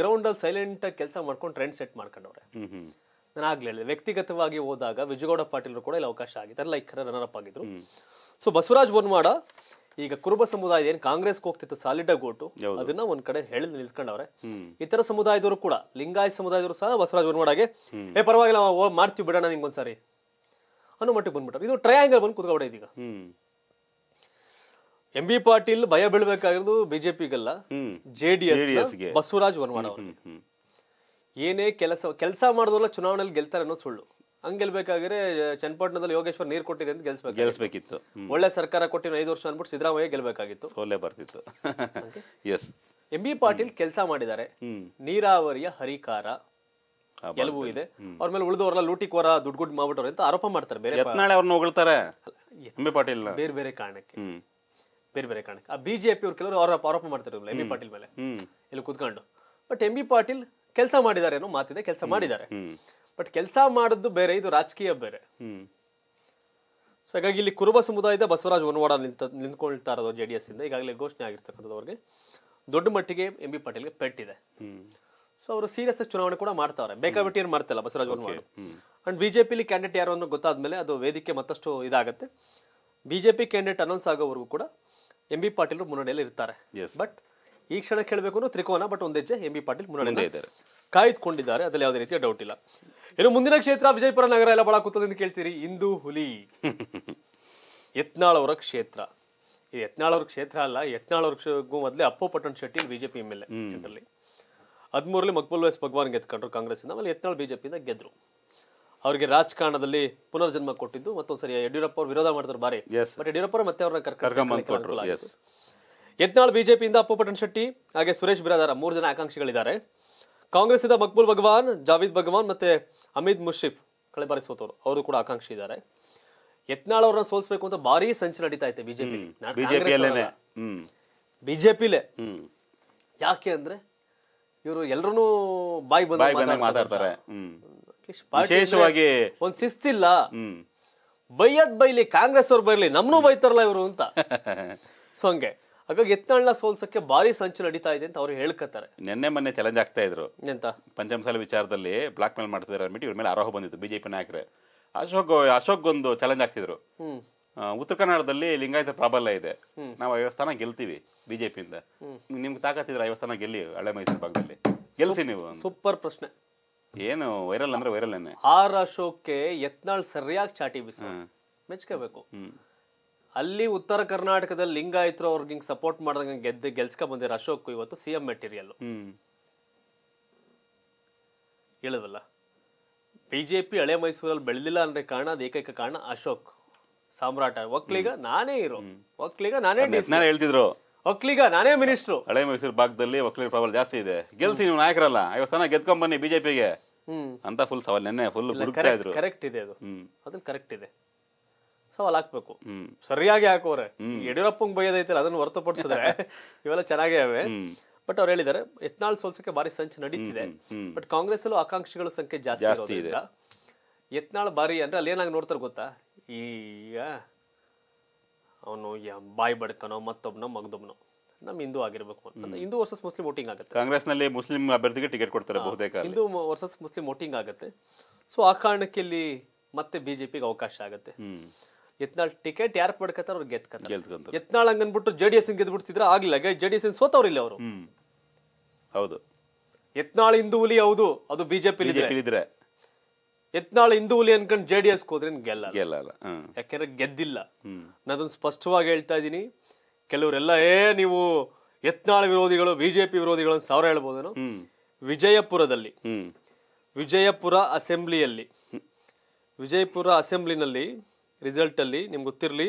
ಗ್ರೌಂಡಲ್ಲಿ ಸೈಲೆಂಟಾಗಿ ಕೆಲಸ ಮಾಡ್ಕೊಂಡು ಟ್ರೆಂಡ್ ಸೆಟ್ ಮಾಡ್ಕೊಂಡವ್ರೆ ನಾನು ಆಗ್ಲೇ ಹೇಳಿದೆ ವ್ಯಕ್ತಿಗತವಾಗಿ ಹೋದಾಗ ವಿಜಯಗೌಡ ಪಾಟೀಲ್ರು ಕೂಡ ಇಲ್ಲಿ ಅವಕಾಶ ಆಗಿದ್ದಾರೆ ಲೈಕ್ ರನ್ನರ್ ಅಪ್ ಆಗಿದ್ರು ಸೊ ಬಸವರಾಜ್ ಬೊನ್ಮಾಡ ಈಗ ಕುರುಬ ಸಮುದಾಯ ಏನ್ ಕಾಂಗ್ರೆಸ್ ಹೋಗ್ತಿತ್ತು ಸಾಲಿಡ್ ಓಟು ಅದನ್ನ ಒಂದ್ ಕಡೆ ಹೇಳಿ ನಿಲ್ಸ್ಕೊಂಡವ್ರೆ ಇತರ ಸಮುದಾಯದವರು ಕೂಡ ಲಿಂಗಾಯ ಸಮುದಾಯದವರು ಸಹ ಬಸವರಾಜ್ ಬೊನ್ಮಾಡಗೆ ಏ ಪರವಾಗಿಲ್ಲ ಮಾಡ್ತೀವಿ ಬಿಡೋಣ ನಿಂಗೊಂದ್ಸಾರಿ ಅನ್ನೋ ಮಟ್ಟಿಗೆ ಬಂದ್ಬಿಟ್ರು ಇದು ಟ್ರಯಾಂಗಲ್ ಬಂದು ಕುತ್ಕೊಬಿಡ ಇದೀಗ ಎಂ ಬಿ ಪಾಟೀಲ್ ಭಯ ಬೀಳ್ಬೇಕಾಗಿರೋದು ಬಿಜೆಪಿಗಲ್ಲ ಜೆಡಿಎಸ್ ಬಸವರಾಜ್ ವರ್ಮಾಡ್ ಏನೇ ಕೆಲಸ ಕೆಲಸ ಮಾಡಿದ್ರಲ್ಲ ಚುನಾವಣೆಯಲ್ಲಿ ಗೆಲ್ತಾರೆ ಅನ್ನೋದು ಸುಳ್ಳು ಹಂಗ್ ಗೆಲ್ಬೇಕಾದ್ರೆ ಚನ್ನಪಟ್ಟಣದಲ್ಲಿ ಯೋಗೇಶ್ವರ್ ನೀರು ಕೊಟ್ಟಿದೆ ಅಂತ ಗೆಲ್ಸ್ಬೇಕು ಗೆಲ್ಸ್ಬೇಕಿತ್ತು ಒಳ್ಳೆ ಸರ್ಕಾರ ಕೊಟ್ಟಿನ ಐದು ವರ್ಷ ಅನ್ಬಿಟ್ಟು ಸಿದ್ದರಾಮಯ್ಯ ಗೆಲ್ಬೇಕಾಗಿತ್ತು ಸೋಲೆ ಬರ್ತಿತ್ತು ಎಸ್ ಎಂ ಬಿ ಪಾಟೀಲ್ ಕೆಲಸ ಮಾಡಿದ್ದಾರೆ ನೀರಾವರಿಯ ಹರಿಕಾರ ಗೆಲುವು ಇದೆ ಅವ್ರ ಮೇಲೆ ಲೂಟಿ ಲೂಟಿಕೋರ ದುಡ್ಡು ಗುಡ್ ಮಾಡ್ಬಿಟ್ಟವ್ರೆ ಅಂತ ಆರೋಪ ಮಾಡ್ತಾರೆ ಬೇರೆ ಅವ್ರನ್ನ ಹೊಗಳ್ತಾರೆ ಎಂ ಬಿ ಪಾಟೀಲ್ ಬೇರೆ ಬೇರೆ ಕಾರಣಕ್ಕೆ ಬೇರೆ ಬೇರೆ ಕಾರಣಕ್ಕೆ ಆ ಬಿಜೆಪಿ ಅವ್ರ ಕೆಲವರು ಆರೋಪ ಮಾಡ್ತಾರೆ ಎಂ ಬಿ ಪಾಟೀಲ್ ಮೇಲೆ ಇಲ್ಲಿ ಕುತ್ಕೊಂಡು ಬಟ್ ಎಂ ಬಿ ಪಾಟೀಲ್ ಕೆಲಸ ಮಾಡಿದ್ದಾರೆ ಅನ್ನೋ ಮಾತಿದೆ ಕೆಲಸ ಮಾಡಿದ್ದಾರೆ ಬಟ್ ಕೆಲಸ ಮಾಡಿದ್ದು ಬೇರೆ ಇದು ರಾಜಕೀಯ ಬೇರೆ ಸೊ ಹಾಗಾಗಿ ಇಲ್ಲಿ ಕುರುಬ ಸಮುದಾಯದ ಬಸವರಾಜ್ ಒನ್ವಾಡ ನಿಂತ ನಿಂತ್ಕೊಳ್ತಾ ಇರೋದು ಜೆ ಡಿ ಎಸ್ ಇಂದ ಈಗಾಗಲೇ ಘೋಷಣೆ ಆಗಿರ್ತಕ್ಕಂಥದ್ದು ಅವ್ರಿಗೆ ದೊಡ್ಡ ಮಟ್ಟಿಗೆ ಎಂ ಬಿ ಪಾಟೀಲ್ಗೆ ಪೆಟ್ಟಿದೆ ಸೊ ಅವರು ಸೀರಿಯಸ್ ಆಗಿ ಚುನಾವಣೆ ಕೂಡ ಮಾಡ್ತಾರೆ ಬೇಕಾಬಿಟ್ಟಿ ಏನು ಮಾಡ್ತಿಲ್ಲ ಬಸವರಾಜ್ ಒನ್ವಾಡ್ ಅಂಡ್ ಬಿಜೆಪಿಲಿ ಕ್ಯಾಂಡಿಡೇಟ್ ಯಾರು ಅನ್ನೋ ಗೊತ್ತಾದ್ಮೇಲೆ ಅದು ವೇದಿಕೆ ಮತ್ತಷ್ಟು ಇದಾಗುತ್ತೆ ಬಿಜೆಪಿ ಕ್ಯಾಂಡಿಡೇಟ್ ಅನೌನ್ಸ್ ಆಗೋವರೆಗೂ ಕೂಡ ಎಂ ಬಿ ಪಾಟೀಲ್ ಮುನ್ನಡೆಯಲ್ಲಿ ಇರ್ತಾರೆ ಬಟ್ ಈ ಕ್ಷಣ ಕೇಳಬೇಕು ಅಂದ್ರೆ ತ್ರಿಕೋನ ಬಟ್ ಒಂದು ಹೆಜ್ಜೆ ಎಂ ಬಿ ಪಾಟೀಲ್ ಮುನ್ನಡೆ ಇದ್ದಾರೆ ಕಾಯ್ದುಕೊಂಡಿದ್ದಾರೆ ಅದ್ರಲ್ಲಿ ಯಾವುದೇ ರೀತಿಯ ಡೌಟ್ ಇಲ್ಲ ಇನ್ನು ಮುಂದಿನ ಕ್ಷೇತ್ರ ವಿಜಯಪುರ ನಗರ ಎಲ್ಲ ಬಹಳ ಕೂತದೆ ಅಂತ ಕೇಳ್ತೀರಿ ಇಂದು ಹುಲಿ *laughs* ಯತ್ನಾಳ್ ಕ್ಷೇತ್ರ ಈ ಯತ್ನಾಳ್ ಕ್ಷೇತ್ರ ಅಲ್ಲ ಯತ್ನಾಳ್ ಅವ್ರಿಗೂ ಮೊದಲೇ Appu Pattanashetti BJP M L A ಹದಿಮೂರಲ್ಲಿ ಮಕ್ಬುಲ್ ವೈಸ್ ಭಗವಾನ್ ಗೆದ್ಕೊಂಡ್ರು ಕಾಂಗ್ರೆಸ್ಸಿಂದ ಆಮೇಲೆ ಯತ್ನಾಳ್ ಬಿಜೆಪಿಯಿಂದ ಗೆದ್ರು ಅವರಿಗೆ ರಾಜಕಾರಣದಲ್ಲಿ ಪುನರ್ಜನ್ಮ ಕೊಟ್ಟಿದ್ದು ಮತ್ತೊಂದ್ಸರಿ ಯಡಿಯೂರಪ್ಪ ಅವರು ವಿರೋಧ ಮಾಡಿದ್ರು ಬಾರಿ ಬಟ್ ಯಡಿಯೂರಪ್ಪ ಮತ್ತೆ ಅವ್ರನ್ನ ಕರ್ಕೊಂಡು ಯತ್ನಾಳ್ ಬಿಜೆಪಿಯಿಂದ ಪಟ್ಟಣ ಶೆಟ್ಟಿ ಹಾಗೆ ಸುರೇಶ್ ಬಿರಾದಾರ ಮೂರು ಜನ ಆಕಾಂಕ್ಷಿಗಳಿದ್ದಾರೆ ಕಾಂಗ್ರೆಸ್ ಇಂದ ಮಕ್ಬೂಲ್ ಭಗವಾನ್ ಜಾವೀದ್ ಭಗವಾನ್ ಮತ್ತೆ ಅಮಿದ್ ಮುಷಿಫ್ ಕಳೆ ಅವ್ರು ಅವರು ಕೂಡ ಆಕಾಂಕ್ಷಿ ಇದ್ದಾರೆ ಯತ್ನಾಳ್ ಅವ್ರನ್ನ ಸೋಲ್ಸ್ಬೇಕು ಅಂತ ಭಾರಿ ಸಂಚು ನಡೀತಾ ಐತೆ ಬಿಜೆಪಿ ಬಿಜೆಪಿಲೇ ಯಾಕೆ ಅಂದ್ರೆ ಇವರು ಎಲ್ಲರೂ ಬಾಯಿ ಬಂದ್ರೆ ಮಾತಾಡ್ತಾರೆ ವಿಶೇಷವಾಗಿ ಒಂದ್ ಶಿಸ್ತಿಲ್ಲ ಬೈಯದ್ ಬೈಲಿ ಕಾಂಗ್ರೆಸ್ ಅವ್ರು ಬೈರ್ಲಿ ನಮ್ನು ಬೈತಾರಲ್ಲ ಇವರು ಅಂತ ಸೊ *laughs* ಹಂಗೆ ಹಾಗಾಗಿ ಎತ್ನಾಳ್ನ ಸೋಲ್ಸಕ್ಕೆ ಭಾರಿ ಸಂಚು ನಡೀತಾ ಇದೆ ಅಂತ ಅವ್ರು ಹೇಳ್ಕತ್ತಾರೆ ನಿನ್ನೆ ಮೊನ್ನೆ ಚಾಲೆಂಜ್ ಆಗ್ತಾ ಇದ್ರು ಎಂತ ಪಂಚಮಸಾಲ ವಿಚಾರದಲ್ಲಿ ಬ್ಲಾಕ್ ಮೇಲ್ ಮಾಡ್ತಿದ್ದಾರೆ ಅಂದ್ಬಿಟ್ಟು ಇವ್ರ ಮೇಲೆ ಆರೋಪ ಬಂದಿತ್ತು ಬಿಜೆಪಿ ನಾಯಕರು ಅಶೋಕ್ ಅಶೋಕ್ ಒಂದು ಚಾಲೆಂಜ್ ಆಗ್ತಿದ್ರು ಉತ್ತರ ಕನ್ನಡದಲ್ಲಿ ಲಿಂಗಾಯತ ಪ್ರಾಬಲ್ಯ ಇದೆ ನಾವು ಐವತ್ತು ಸ್ಥಾನ ಗೆಲ್ತೀವಿ ಬಿಜೆಪಿಯಿಂದ ನಿಮ್ಗೆ ತಾಕತ್ತಿದ್ರೆ ಐವತ್ತು ಸ್ಥಾನ ಗೆಲ್ಲಿ ಹಳೆ ಮೈಸೂರು ಭಾಗದಲ್ಲಿ ಗೆಲ್ಸಿ ನೀವು ಸೂಪರ್ ಪ್ರಶ್ನೆ ಏನು ವೈರಲ್ ಅಂದ್ರೆ ವೈರಲ್ ಆರ್ ಅಶೋಕ್ ಯತ್ನಾಳ್ ಸರಿಯಾಗಿ ಚಾಟಿ ಬಿಸಿ ಮೆಚ್ಕೋಬೇಕು ಅಲ್ಲಿ ಉತ್ತರ ಕರ್ನಾಟಕದಲ್ಲಿ ಲಿಂಗಾಯತರು ಅವ್ರಿಗೆ ಸಪೋರ್ಟ್ ಮಾಡಿದಂಗೆ ಗೆದ್ದು ಗೆಲ್ಸ್ಕ ಬಂದಿರೋ ಅಶೋಕ್ ಇವತ್ತು ಸಿ ಎಂ ಮೆಟೀರಿಯಲ್ ಹೇಳಿದ್ವಲ್ಲ ಬಿಜೆಪಿ ಹಳೆ ಮೈಸೂರಲ್ಲಿ ಬೆಳೆದಿಲ್ಲ ಅಂದ್ರೆ ಕಾರಣ ಅದ ಏಕೈಕ ಕಾರಣ ಅಶೋಕ್ ಸಾಮ್ರಾಟ ಒಕ್ಲಿಗ ನಾನೇ ಇರೋ ಒಕ್ಲಿಗ ನಾನೇ ಹೇಳ್ತಿದ್ರು ಒಕ್ಲಿಗ ನಾನೇ ಮಿನಿಸ್ಟ್ರು ಹಳೆ ಮೈಸೂರು ಭಾಗದಲ್ಲಿ ಒಕ್ಲಿಗ ಪ್ರಾಬಲ್ ಜಾಸ್ತಿ ಇದೆ ಗೆಲ್ಸಿ ನೀವು ನಾಯಕರಲ್ಲ ಐವತ್ತು ಸ್ಥಾನ ಗೆದ್ಕೊಂಡ್ ಬನ್ನಿ ಬಿಜೆಪಿಗೆ ಅಂತ ಫುಲ್ ಸವಾಲ್ ನೆನ್ನೆ ಫುಲ್ ಕರೆಕ್ಟ್ ಇದೆ ಅದು ಅದ್ರಲ್ಲಿ ಕರೆಕ್ಟ್ ಇದೆ ಸವಾಲ್ ಹಾಕ್ಬೇಕು ಸರಿಯಾಗಿ ಹಾಕೋರೆ ಯಡಿಯೂರಪ್ಪ ಬೈಯೋದೈತಿಲ್ಲ ಅದನ್ನ ಹೊರತುಪಡಿಸಿದ್ರೆ *laughs* ಇವೆಲ್ಲ ಚೆನ್ನಾಗಿವೆ ಬಟ್ ಅವ್ರು ಹೇಳಿದ್ದಾರೆ ಯತ್ನಾಳ್ ಸೋಲ್ಸಕ್ಕೆ ಬಾರಿ ಸಂಚು ನಡೀತಿದೆ ಬಟ್ ಕಾಂಗ್ರೆಸ್ ಅಲ್ಲೂ ಆಕಾಂಕ್ಷಿಗಳ ಸಂಖ್ಯೆ ಜಾಸ್ತಿ ಎತ್ನಾಳ್ ಯತ್ನಾಳ್ ಬಾರಿ ಅಂದ್ರೆ ಅಲ್ಲಿ ಏನಾಗ ನೋಡ್ತಾರ ಗೊತ್ತಾ ಈಗ ಅವನು ಬಾಯಿ ಬಡ್ಕನೋ ಮತ್ತೊಬ್ನೋ ಮಗದೊಬ್ನೋ ನಮ್ ಹಿಂದೂ ಆಗಿರ್ಬೇಕು ಅಂತ ಹಿಂದೂ ವರ್ಸಸ್ ಮುಸ್ಲಿಂ ವೋಟಿಂಗ್ ಆಗುತ್ತೆ ಕಾಂಗ್ರೆಸ್ ನಲ್ಲಿ ಮುಸ್ಲಿಂ ಅಭ್ಯರ್ಥಿಗೆ ಟಿಕೆಟ್ ಕೊಡ್ತಾರೆ ಬಹುತೇಕ ಹಿಂದೂ ವರ್ಸಸ್ ಮುಸ್ಲಿಂ ವೋಟಿಂಗ್ ಆಗುತ್ತೆ ಸೊ ಆ ಕಾರಣಕ್ಕೆ ಇಲ್ಲಿ ಮತ್ತೆ ಬಿಜೆಪಿಗೆ ಅವಕಾಶ ಆಗುತ್ತೆ ಯತ್ನಾಳ್ ಟಿಕೆಟ್ ಯಾರು ಪಡ್ಕತ್ತಾರ ಅವ್ರು ಗೆದ್ಕತ್ತಾರ ಯತ್ನಾಳ್ ಹಂಗನ್ಬಿಟ್ಟು ಜೆ ಡಿ ಎಸ್ ಗೆದ್ಬಿಡ್ತಿದ್ರ ಆಗಿಲ್ಲ ಜೆ ಡಿ ಎಸ್ ಅವರು ಹೌದು ಎತ್ನಾಳ್ ಹಿಂದೂ ಹುಲಿ ಹೌದು ಅದು ಬಿಜೆಪಿ ಇದ್ರೆ ಯತ್ನಾಳ್ ಹಿಂದೂ ಹುಲಿ ಅನ್ಕೊಂಡು ಜೆ ಡಿ ಎಸ್ ಹೋದ್ರೆ ಗೆಲ್ಲ ಗೆಲ್ಲಲ್ಲ ಯಾಕೆಂದ್ರೆ ಗೆದ್ದಿಲ್ಲ ನಾನು ಸ್ಪಷ್ಟವಾಗಿ ಹೇಳ್ತಾ ಇದ್ದೀನಿ ಕೆಲವರೆಲ್ಲ ಏ ನೀವು ಯತ್ನಾಳ್ ವಿರೋಧಿಗಳು ಬಿಜೆಪಿ ವಿರೋಧಿಗಳು ಅಂತ ಸಾವಿರ ಹೇಳ್ಬೋದೇನೋ ಹ್ಮ್ ವಿಜಯಪುರದಲ್ಲಿ ವಿಜಯಪುರ ಅಸೆಂಬ್ಲಿಯಲ್ಲಿ ವಿಜಯಪುರ ಅಸೆಂಬ್ಲಿನಲ್ಲಿ ರಿಸಲ್ಟಲ್ಲಿ ನಿಮ್ಗೆ ಗೊತ್ತಿರಲಿ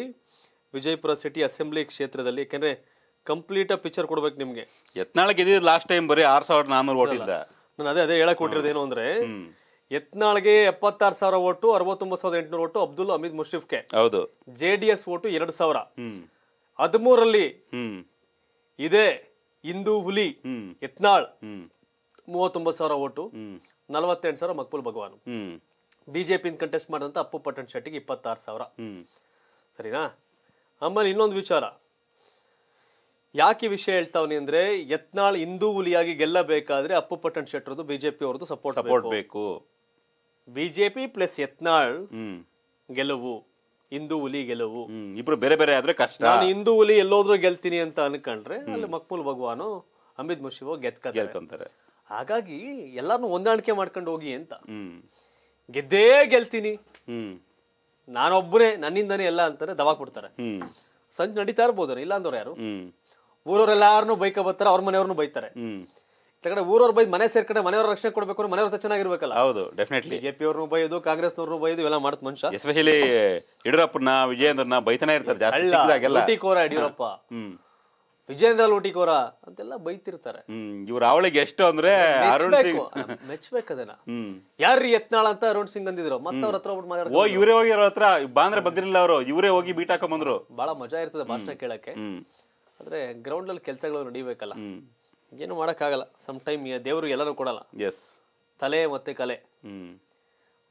ವಿಜಯಪುರ ಸಿಟಿ ಅಸೆಂಬ್ಲಿ ಕ್ಷೇತ್ರದಲ್ಲಿ ಯಾಕೆಂದರೆ ಕಂಪ್ಲೀಟ್ ಪಿಕ್ಚರ್ ಕೊಡ್ಬೇಕು ನಿಮಗೆ ಯತ್ನಾಳ್ಗೆ ಲಾಸ್ಟ್ ಟೈಮ್ ಬರೀ ಆರು ಸಾವಿರದ ನಾನ್ನೂರು ಓಟ್ ಇಲ್ಲ ನಾನು ಅದೇ ಅದೇ ಹೇಳಕ್ ಕೊಟ್ಟಿರೋದು ಏನು ಅಂದರೆ ಯತ್ನಾಳ್ಗೆ ಎಪ್ಪತ್ತಾರು ಸಾವಿರ ಓಟು ಅರವತ್ತೊಂಬತ್ತು ಸಾವಿರದ ಎಂಟುನೂರು ಓಟು ಅಬ್ದುಲ್ ಅಮೀದ್ ಮುಷ್ರಿಫ್ಗೆ ಹೌದು ಜೆ ಡಿ ಎಸ್ ಓಟು ಎರಡು ಸಾವಿರ ಹದಿಮೂರರಲ್ಲಿ ಇದೇ ಇಂದು ಹುಲಿ ಯತ್ನಾಳ್ ಮೂವತ್ತೊಂಬತ್ತು ಸಾವಿರ ಓಟು ನಲವತ್ತೆಂಟು ಸಾವಿರ ಮಕ್ಬುಲ್ ಭಗವಾನ್ ಬಿಜೆಪಿ ಕಂಟೆಸ್ಟ್ ಮಾಡಿದಂಥ ಅಪ್ಪು ಪಟ್ಟಣ್ ಶೆಟ್ಟಿಗೆ ಇಪ್ಪತ್ತಾರು ಸಾವಿರ ಸರಿನಾ ಆಮೇಲೆ ಇನ್ನೊಂದು ವಿಚಾರ ಯಾಕೆ ವಿಷಯ ಹೇಳ್ತಾವನಿ ಅಂದ್ರೆ ಯತ್ನಾಳ್ ಹಿಂದೂ ಹುಲಿಯಾಗಿ ಗೆಲ್ಲಬೇಕಾದ್ರೆ ಅಪ್ಪು ಪಟ್ಟಣ್ ಶೆಟ್ಟರದು ಬಿಜೆಪಿ ಅವ್ರದ್ದು support support BJP plus Yatnal ಗೆಲುವು ಹಿಂದೂ ಹುಲಿ ಗೆಲುವು ಇಬ್ರು ಬೇರೆ ಬೇರೆ ಆದ್ರೆ ಕಷ್ಟ ನಾನು ಹಿಂದೂ ಹುಲಿ ಎಲ್ಲೋದ್ರೂ ಗೆಲ್ತೀನಿ ಅಂತ ಅನ್ಕೊಂಡ್ರೆ ಅಲ್ಲಿ ಮಕ್ಮೂಲ್ ಭಗವಾನು ಅಮಿತ್ ಮುಷಿಬೋ ಗೆದ್ಕ ಹಾಗಾಗಿ ಎಲ್ಲಾರನ್ನೂ ಹೊಂದಾಣಿಕೆ ಮಾಡ್ಕೊಂಡು ಹೋಗಿ ಅಂತ ಗೆದ್ದೇ ಗೆಲ್ತೀನಿ ನಾನೊಬ್ಬನೇ ನನ್ನಿಂದನೇ ಎಲ್ಲ ಅಂತಾರೆ ದವಾಕ್ ಬಿಡ್ತಾರೆ ಸಂಜೆ ನಡೀತಾ ಇರ್ಬೋದು ಇಲ್ಲ ಅಂದವ್ರು ಯಾರು ಊರವ್ರೆಲ್ಲಾರನು ಬೈಕ ಬರ್ತಾರೆ ಅವ್ರ ಮನೆಯವ್ರನ್ನು ಬೈತಾರೆ ಕಡೆ ಊರವ್ರ ಬೈ ಮನೆ ಸೇರ್ಕಡೆ ಮನೆಯವ್ರ ರಕ್ಷಣೆ ಕೊಡ್ಬೇಕು ಅಂದ್ರೆ ಮನೆಯವ್ರ ಚೆನ್ನಾಗಿರ್ಬೇಕಲ್ಲ ಹೌದು ಡೆಫಿನೆಟ್ಲಿ ಬಿಜೆಪಿ ಅವ್ರನ್ನು ಬೈದು ಕಾಂಗ್ರೆಸ್ನವ್ರನ್ನು ಬೈದು ಎಲ್ಲ ಮಾಡ್ತ ಮನುಷ್ಯ ಎಸ್ಪೆಷಲಿ ಯಡಿಯೂರಪ್ಪನ ವಿಜಯೇಂದ್ರನ ಬೈತಾನೆ ಇರ್ತಾರೆ ಜಾಸ್ತಿ ಕೋರ ಯಡಿಯೂರಪ್ಪ ವಿಜೇಂದ್ರ ಲೋಟಿಕೋರ ಅಂತೆಲ್ಲ ಬೈತಿರ್ತಾರೆ ಇವ್ರ ಅವಳಿಗೆ ಎಷ್ಟು ಅಂದ್ರೆ ಅರುಣ್ ಸಿಂಗ್ ಮೆಚ್ಬೇಕು ಅದನ್ನ ಯಾರು ಎತ್ನಾಳ ಅಂತ ಅರುಣ್ ಸಿಂಗ್ ಅಂದಿದ್ರು ಮತ್ತವ್ರ ಹತ್ರ ಹೋಗ್ಬಿಟ್ಟು ಮಾತಾಡ್ತಾರೆ ಇವರೇ ಹೋಗಿ ಅವ್ರ ಹತ್ರ ಬಾಂದ್ರೆ ಬಂದಿರಲಿಲ್ಲ ಅವರು ಇವರೇ ಹೋಗಿ ಬೀಟ್ ಹಾಕೊಂಡ್ ಬಂದ್ರು ಬಹಳ ಮಜಾ ಇರ್ತದೆ ಭಾಷಣ ಕೇಳಕ್ಕೆ ಆದ್ರೆ ಗ್ರೌಂಡ್ ಅಲ್ಲಿ ಕೆಲಸಗಳು ನಡಿಬೇಕಲ್ಲ ಏನು ಆಗಲ್ಲ ಸಮ್ ಟೈಮ್ ದೇವರು ಎಲ್ಲರೂ ಕೊಡಲ್ಲ ಎಸ್ ತಲೆ ಮತ್ತೆ ಕಲೆ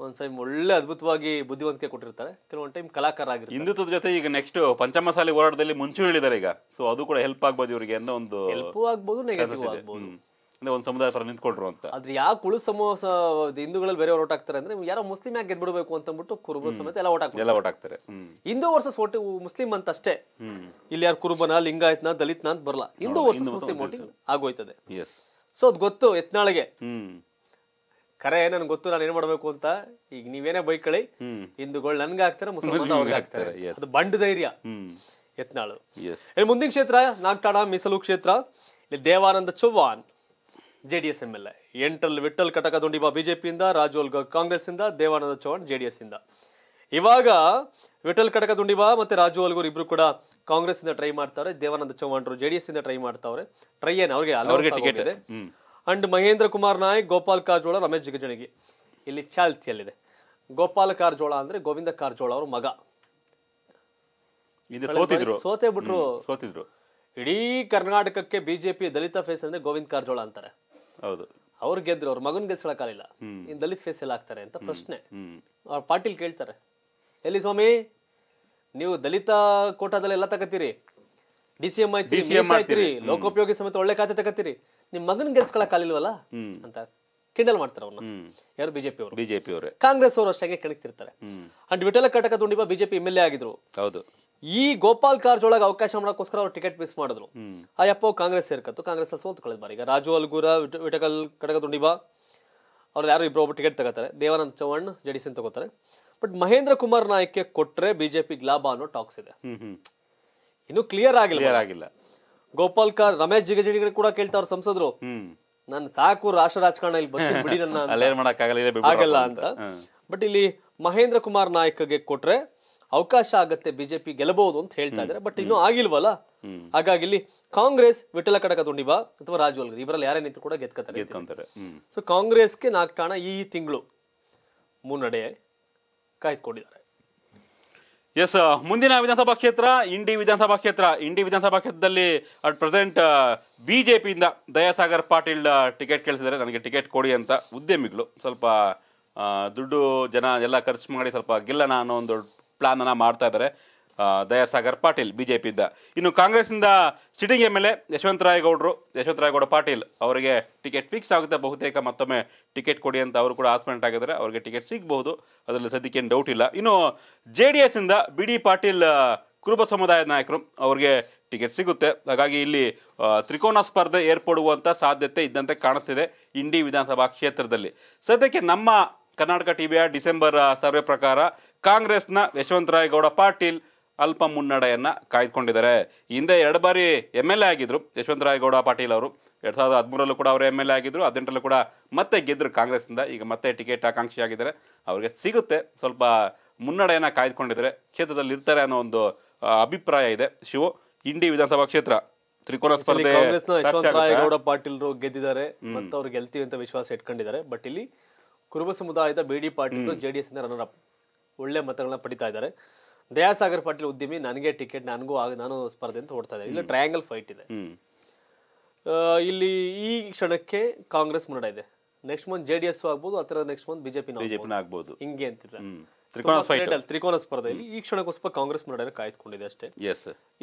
ಒಂದ್ ಸೈಮ್ ಒಳ್ಳೆ ಅದ್ಭುತವಾಗಿ ಬುದ್ಧಿವಂತಿಕೆ ಕೊಟ್ಟಿರ್ತಾರೆ ಕೆಲವೊಂದು ಟೈಮ್ ಕಲಾಕಾರ ಕಲಾಕಾರಾಗಿರ್ತಾರೆ ಹಿಂದುತ್ವದ ಜೊತೆ ಈಗ ನೆಕ್ಸ್ಟ್ ಪಂಚಮಸಾಲಿ ಹೋರಾಟದಲ್ಲಿ ಮುಂಚೂಣಿ ಹೇಳಿದ್ದಾರೆ ಈಗ ಸೊ ಅದು ಕೂಡ ಹೆಲ್ಪ್ ಆಗ್ಬೋದು ಇವರಿಗೆ ಅನ್ನೋ ಒಂದು ಹೆಲ್ಪ್ ಆಗ್ಬೋದು ನೆಗೆಟಿವ್ ಆಗ್ಬೋದು ಒಂದು ಸಮುದಾಯ ಹತ್ರ ನಿಂತ್ಕೊಳ್ರು ಅಂತ ಆದ್ರೆ ಯಾವ ಕುಳು ಸಮೂಹ ಹಿಂದೂಗಳಲ್ಲಿ ಬೇರೆ ಓಟ್ ಹಾಕ್ತಾರೆ ಅಂದ್ರೆ ಯಾರೋ ಮುಸ್ಲಿಂ ಯಾಕೆ ಗೆದ್ಬಿಡ್ಬೇಕು ಅಂತ ಅಂದ್ಬಿಟ್ಟು ಕುರುಬ ಸಮೇತ ಎಲ್ಲ ಓಟ್ ಎಲ್ಲ ಓಟ್ ಆಗ್ತಾರೆ ಹಿಂದೂ ವರ್ಸಸ್ ಓಟ್ ಮುಸ್ಲಿಂ ಅಂತ ಅಷ್ಟೇ ಇಲ್ಲಿ ಯಾರು ಕುರುಬನ ಲಿಂಗಾಯತ್ನ ದಲಿತ್ನ ಅಂತ ಬರಲ್ಲ ಹಿಂದೂ ವರ್ಸಸ್ ಮುಸ್ಲಿಂ ಓಟಿಂಗ್ ಆಗೋಯ್ತದೆ ಸೊ ಅದ್ ಗೊತ್ತು ಎತ್ನಾಳಿಗೆ ಕರೆ ನನ್ಗೆ ಗೊತ್ತು ನಾನು ಏನ್ ಮಾಡ್ಬೇಕು ಅಂತ ಈಗ ನೀವೇನೇ ಬೈಕ್ ಕಳಿ ಹಿಂದೂಗಳು ನನ್ಗೆ ಆಗ್ತಾರೆ ಮುಸ್ಲಿಂ ಅದು ಬಂಡ್ ಧೈರ್ಯ ಯತ್ನಾಳು ಮುಂದಿನ ಕ್ಷೇತ್ರ ನಾಗ್ಟಾಡ ಮೀಸಲು ಕ್ಷೇತ್ರ ಇಲ್ಲಿ Devananda Chavan JDS M L ಎಂಟಲ್ ವಿಠಲ್ ಕಟಕ ದುಂಡಿಬಾ ಬಿಜೆಪಿಯಿಂದ ರಾಜೋಲ್ ಕಾಂಗ್ರೆಸ್ ಇಂದ ದೇವಾನಂದ ಚೌಹಾಣ್ ಜೆಡಿಎಸ್ ಇಂದ ಇವಾಗ ವಿಠಲ್ ಕಟಕ ದುಂಡಿಬಾ ಮತ್ತೆ ರಾಜು ಅಲ್ಗೂರ್ ಇಬ್ರು ಕೂಡ ಕಾಂಗ್ರೆಸ್ ಇಂದ ಟ್ರೈ ಮಾಡ್ತಾರೆ ದೇವಾನಂದ ಚೌಹಾಣ್ರು ಜೆಡಿಎಸ್ ಇಂದ ಟ್ರೈ ಮಾಡ್ತಾವ್ರೆ ಟ್ರೈ ಏನ್ ಅವ್ರಿಗೆ ಟಿಕೆಟ್ ಇದೆ ಅಂಡ್ ಮಹೇಂದ್ರ ಕುಮಾರ್ ನಾಯಕ್ ಗೋಪಾಲ್ ಕಾರಜೋಳ ರಮೇಶ್ ಜಿಗಜಣಗಿ ಇಲ್ಲಿ ಚಾಲ್ತಿಯಲ್ಲಿದೆ ಗೋಪಾಲ ಕಾರಜೋಳ ಅಂದ್ರೆ ಗೋವಿಂದ ಕಾರಜೋಳ ಅವ್ರ ಮಗ ಸೋತೆ ಬಿಟ್ರು ಸೋತಿದ್ರು ಇಡೀ ಕರ್ನಾಟಕಕ್ಕೆ ಬಿಜೆಪಿ ದಲಿತ ಫೇಸ್ ಅಂದ್ರೆ ಗೋವಿಂದ ಕಾರಜೋಳ ಅಂತಾರೆ ಹೌದು ಅವ್ರು ಗೆದ್ರು ಅವ್ರ ಮಗನ್ ಗೆಲ್ಸ್ಕೊಳಕಾಲಿಲ್ಲ ಇನ್ ದಲಿತ ಫೇಸ್ ಎಲ್ಲ ಆಗ್ತಾರೆ ಅಂತ ಪ್ರಶ್ನೆ ಅವ್ರ ಪಾಟೀಲ್ ಕೇಳ್ತಾರೆ ಎಲ್ಲಿ ಸ್ವಾಮಿ ನೀವು ದಲಿತ ಕೋಟಾದಲ್ಲಿ ಎಲ್ಲ ತಗತ್ತೀರಿ ಡಿ ಸಿ ಎಂ ಐತಿ ಲೋಕೋಪಯೋಗಿ ಸಮೇತ ಒಳ್ಳೆ ಖಾತೆ ತಗತ್ತೀರಿ ನಿಮ್ಮ ಮಗನ ಗೆಲ್ಸ್ಕೊಳಕ್ಕಾಗಲಿಲ್ವಲ್ಲ ಅಂತ ಕಿಂಡಲ್ ಮಾಡ್ತಾರೆ ಅವ್ರನ್ನ ಯಾರು ಬಿಜೆಪಿ ಅವರು ಬಿಜೆಪಿ ಅವರು ಕಾಂಗ್ರೆಸ್ ಅವರು ಅಷ್ಟಾಗೆ ಕೆಣಕ್ತಿರ್ತಾರೆ and Vittal Katakadhondi BJP M L A ಆಗಿದ್ರು ಹೌದು ಈ ಗೋಪಾಲ್ ಕಾರಜೋಳಗ ಅವಕಾಶ ಮಾಡೋಕ್ಕೋಸ್ಕರ ಅವ್ರು ಟಿಕೆಟ್ ಮಿಸ್ ಮಾಡಿದ್ರು ಆ ಯಪ್ಪ ಕಾಂಗ್ರೆಸ್ ಸೇರ್ಕತ್ತು ಕಾಂಗ್ರೆಸ್ ಅಲ್ಲಿ ಸೋಲ್ತು ಕಳೆದ ಈಗ ರಾಜು ಅಲ್ಗೂರ ವಿಟಕಲ್ ಕಟಕ ತುಂಡಿಬ ಅವ್ರ ಯಾರು ಇಬ್ಬರು ಟಿಕೆಟ್ ತಗೋತಾರೆ ದೇವಾನಂದ್ ಚೌಹಾಣ್ ಜಡಿಸಿನ್ ತಗೋತಾರೆ ಬಟ್ ಮಹೇಂದ್ರ ಕುಮಾರ್ ನಾಯ್ಕೆ ಕೊಟ್ರೆ ಬಿಜೆಪಿ ಲಾಭ ಅನ್ನೋ ಟಾಕ್ಸ್ ಇದೆ ಇನ್ನು ಕ್ಲಿಯರ್ ಆಗಿಲ್ಲ ಆಗಿಲ್ಲ ಗೋಪಾಲ್ಕರ್ ರಮೇಶ್ ಜಿಗಜಿಣಿಗೆ ಕೂಡ ಕೇಳ್ತಾವ್ರ ಸಂಸದರು ನಾನು ಸಾಕು ರಾಷ್ಟ್ರ ರಾಜಕಾರಣ ಇಲ್ಲಿ ಬಂದು ಬಿಡಿ ನನ್ನ ಆಗಲ್ಲ ಅಂತ ಬಟ್ ಇಲ್ಲಿ ಮಹೇಂದ್ರ ಕುಮಾರ್ ನಾಯಕಗೆ ಕೊಟ್ರೆ ಅವಕಾಶ ಆಗತ್ತೆ ಬಿಜೆಪಿ ಗೆಲ್ಲಬಹುದು ಅಂತ ಹೇಳ್ತಾ ಇದಾರೆ ಬಟ್ ಇನ್ನು ಆಗಿಲ್ವಲ್ಲ ಹಾಗಾಗಿ ಇಲ್ಲಿ ಕಾಂಗ್ರೆಸ್ ವಿಠಲ ಕಡಕ ದುಂಡಿಬ ಅಥವಾ ರಾಜು ಅಲ್ಗರ್ ಇವರಲ್ಲಿ ಯಾರೇ ನಿಂತು ಕೂಡ ಗೆದ್ಕತಾರೆ ಸೊ ಕಾಂಗ್ರೆಸ್ಗೆ ನಾಲ್ಕು ಠಾಣ ಈ ತಿಂಗಳು ಮುನ್ನಡೆ ಕಾಯ್ದುಕೊಂಡಿದ್ದಾರೆ ಎಸ್ ಮುಂದಿನ ವಿಧಾನಸಭಾ ಕ್ಷೇತ್ರ ಇಂಡಿ ವಿಧಾನಸಭಾ ಕ್ಷೇತ್ರ ಇಂಡಿ ವಿಧಾನಸಭಾ ಕ್ಷೇತ್ರದಲ್ಲಿ ಅಟ್ ಪ್ರೆಸೆಂಟ್ ಬಿಜೆಪಿಯಿಂದ ದಯಾಸಾಗರ್ ಪಾಟೀಲ್ ಟಿಕೆಟ್ ಕೇಳಿಸಿದರೆ ನನಗೆ ಟಿಕೆಟ್ ಕೊಡಿ ಅಂತ ಉದ್ಯಮಿಗಳು ಸ್ವಲ್ಪ ದುಡ್ಡು ಜನ ಎಲ್ಲ ಖರ್ಚು ಮಾಡಿ ಸ್ವಲ್ಪ ಗೆಲ್ಲಣ ಅನ್ನೋ ಒಂದು ಪ್ಲಾನನ್ನು ಮಾಡ್ತಾ ಇದ್ದಾರೆ ದಯಾಸಾಗರ್ ಪಾಟೀಲ್ ಬಿ ಜೆ ಪಿಯಿಂದ ಇನ್ನು ಕಾಂಗ್ರೆಸ್ನಿಂದ ಸಿಟಿಂಗ್ ಎಮ್ ಎಲ್ ಎ ಯಶವಂತರಾಯಗೌಡರು ಯಶವಂತರಾಯಗೌಡ ಪಾಟೀಲ್ ಅವರಿಗೆ ಟಿಕೆಟ್ ಫಿಕ್ಸ್ ಆಗುತ್ತೆ ಬಹುತೇಕ ಮತ್ತೊಮ್ಮೆ ಟಿಕೆಟ್ ಕೊಡಿ ಅಂತ ಅವರು ಕೂಡ ಆಸ್ಪೆಂಟ್ ಆಗಿದ್ದಾರೆ ಅವರಿಗೆ ಟಿಕೆಟ್ ಸಿಗಬಹುದು ಅದರಲ್ಲಿ ಸದ್ಯಕ್ಕೆ ಏನು ಡೌಟ್ ಇಲ್ಲ ಇನ್ನು ಜೆ ಡಿ ಎಸ್ನಿಂದ ಬಿ ಡಿ ಪಾಟೀಲ್ ಕುರುಬ ಸಮುದಾಯದ ನಾಯಕರು ಅವ್ರಿಗೆ ಟಿಕೆಟ್ ಸಿಗುತ್ತೆ ಹಾಗಾಗಿ ಇಲ್ಲಿ ತ್ರಿಕೋನ ಸ್ಪರ್ಧೆ ಏರ್ಪಡುವಂಥ ಸಾಧ್ಯತೆ ಇದ್ದಂತೆ ಕಾಣುತ್ತಿದೆ ಇಂಡಿ ವಿಧಾನಸಭಾ ಕ್ಷೇತ್ರದಲ್ಲಿ ಸದ್ಯಕ್ಕೆ ನಮ್ಮ ಕರ್ನಾಟಕ ಟಿವಿಯ ಡಿಸೆಂಬರ್ ಸರ್ವೆ ಪ್ರಕಾರ ಕಾಂಗ್ರೆಸ್ನ ಯಶವಂತರಾಯಗೌಡ ಪಾಟೀಲ್ ಅಲ್ಪ ಮುನ್ನಡೆಯನ್ನು ಕಾಯ್ದುಕೊಂಡಿದ್ದಾರೆ ಹಿಂದೆ ಎರಡು ಬಾರಿ ಎಮ್ ಎಲ್ ಎ ಆಗಿದ್ದರು ಯಶವಂತರಾಯಗೌಡ ಪಾಟೀಲ್ ಅವರು ಎರಡು ಸಾವಿರದ ಹದಿಮೂರಲ್ಲೂ ಕೂಡ ಅವರು ಎಮ್ ಎಲ್ ಎ ಆಗಿದ್ದರು ಹದಿನೆಂಟರಲ್ಲೂ ಕೂಡ ಮತ್ತೆ ಗೆದ್ದರು ಕಾಂಗ್ರೆಸ್ನಿಂದ ಈಗ ಮತ್ತೆ ಟಿಕೆಟ್ ಆಕಾಂಕ್ಷಿ ಆಗಿದ್ದಾರೆ ಅವರಿಗೆ ಸಿಗುತ್ತೆ ಸ್ವಲ್ಪ ಮುನ್ನಡೆಯನ್ನು ಕಾಯ್ದುಕೊಂಡಿದ್ದಾರೆ ಕ್ಷೇತ್ರದಲ್ಲಿ ಇರ್ತಾರೆ ಅನ್ನೋ ಒಂದು ಅಭಿಪ್ರಾಯ ಇದೆ ಶಿವ ಇಂಡಿ ವಿಧಾನಸಭಾ ಕ್ಷೇತ್ರ ತ್ರಿಕೋನ ಸ್ಪರ್ಧೆ ಯಶವಂತರಾಯಗೌಡ ಪಾಟೀಲ್ರು ಗೆದ್ದಿದ್ದಾರೆ ಮತ್ತು ಅವ್ರು ಗೆಲ್ತೀವಿ ಅಂತ ವಿಶ್ವಾಸ ಇಟ್ಕೊಂಡಿದ್ದಾರೆ ಬಟ್ ಇಲ್ಲಿ ಕುರುಬ ಸಮುದಾಯದ ಬಿಡಿ ಪಾಟೀಲ್ ಜೆಡಿಎಸ್ ಇಂದ ರನ್ನರ್ ಅಪ್ ಒಳ್ಳೆ ಮತಗಳನ್ನ ಪಡಿತಾ ಇದ್ದಾರೆ ದಯಾಸಾಗರ್ ಪಾಟೀಲ್ ಉದ್ಯಮಿ ನನಗೆ ಟಿಕೆಟ್ ನನಗೂ ಆಗ ನಾನು ಸ್ಪರ್ಧೆ ಅಂತ ಓಡ್ತಾ ಇದೆ ಇಲ್ಲಿ ಟ್ರಯಾಂಗಲ್ ಫೈಟ್ ಇದೆ ಇಲ್ಲಿ ಈ ಕ್ಷಣಕ್ಕೆ ಕಾಂಗ್ರೆಸ್ ಮುನ್ನಡ ಇದೆ next month J D S ಆಗ್ಬೋದು ಅಥವಾ ನೆಕ್ಸ್ಟ್ ಮಂತ್ ಬಿಜೆಪಿ ಆಗ್ಬೋದು ಹಿಂಗೆ ಅಂತಿದೆ ತ್ರಿಕೋನ ಸ್ಪರ್ಧೆಯಲ್ಲಿ ಈ ಕ್ಷಣಕ್ಕೋಸ್ಕರ ಕಾಂಗ್ರೆಸ್ ಮುನ್ನಡೆ ಕಾಯ್ದುಕೊಂಡಿದೆ ಅಷ್ಟೇ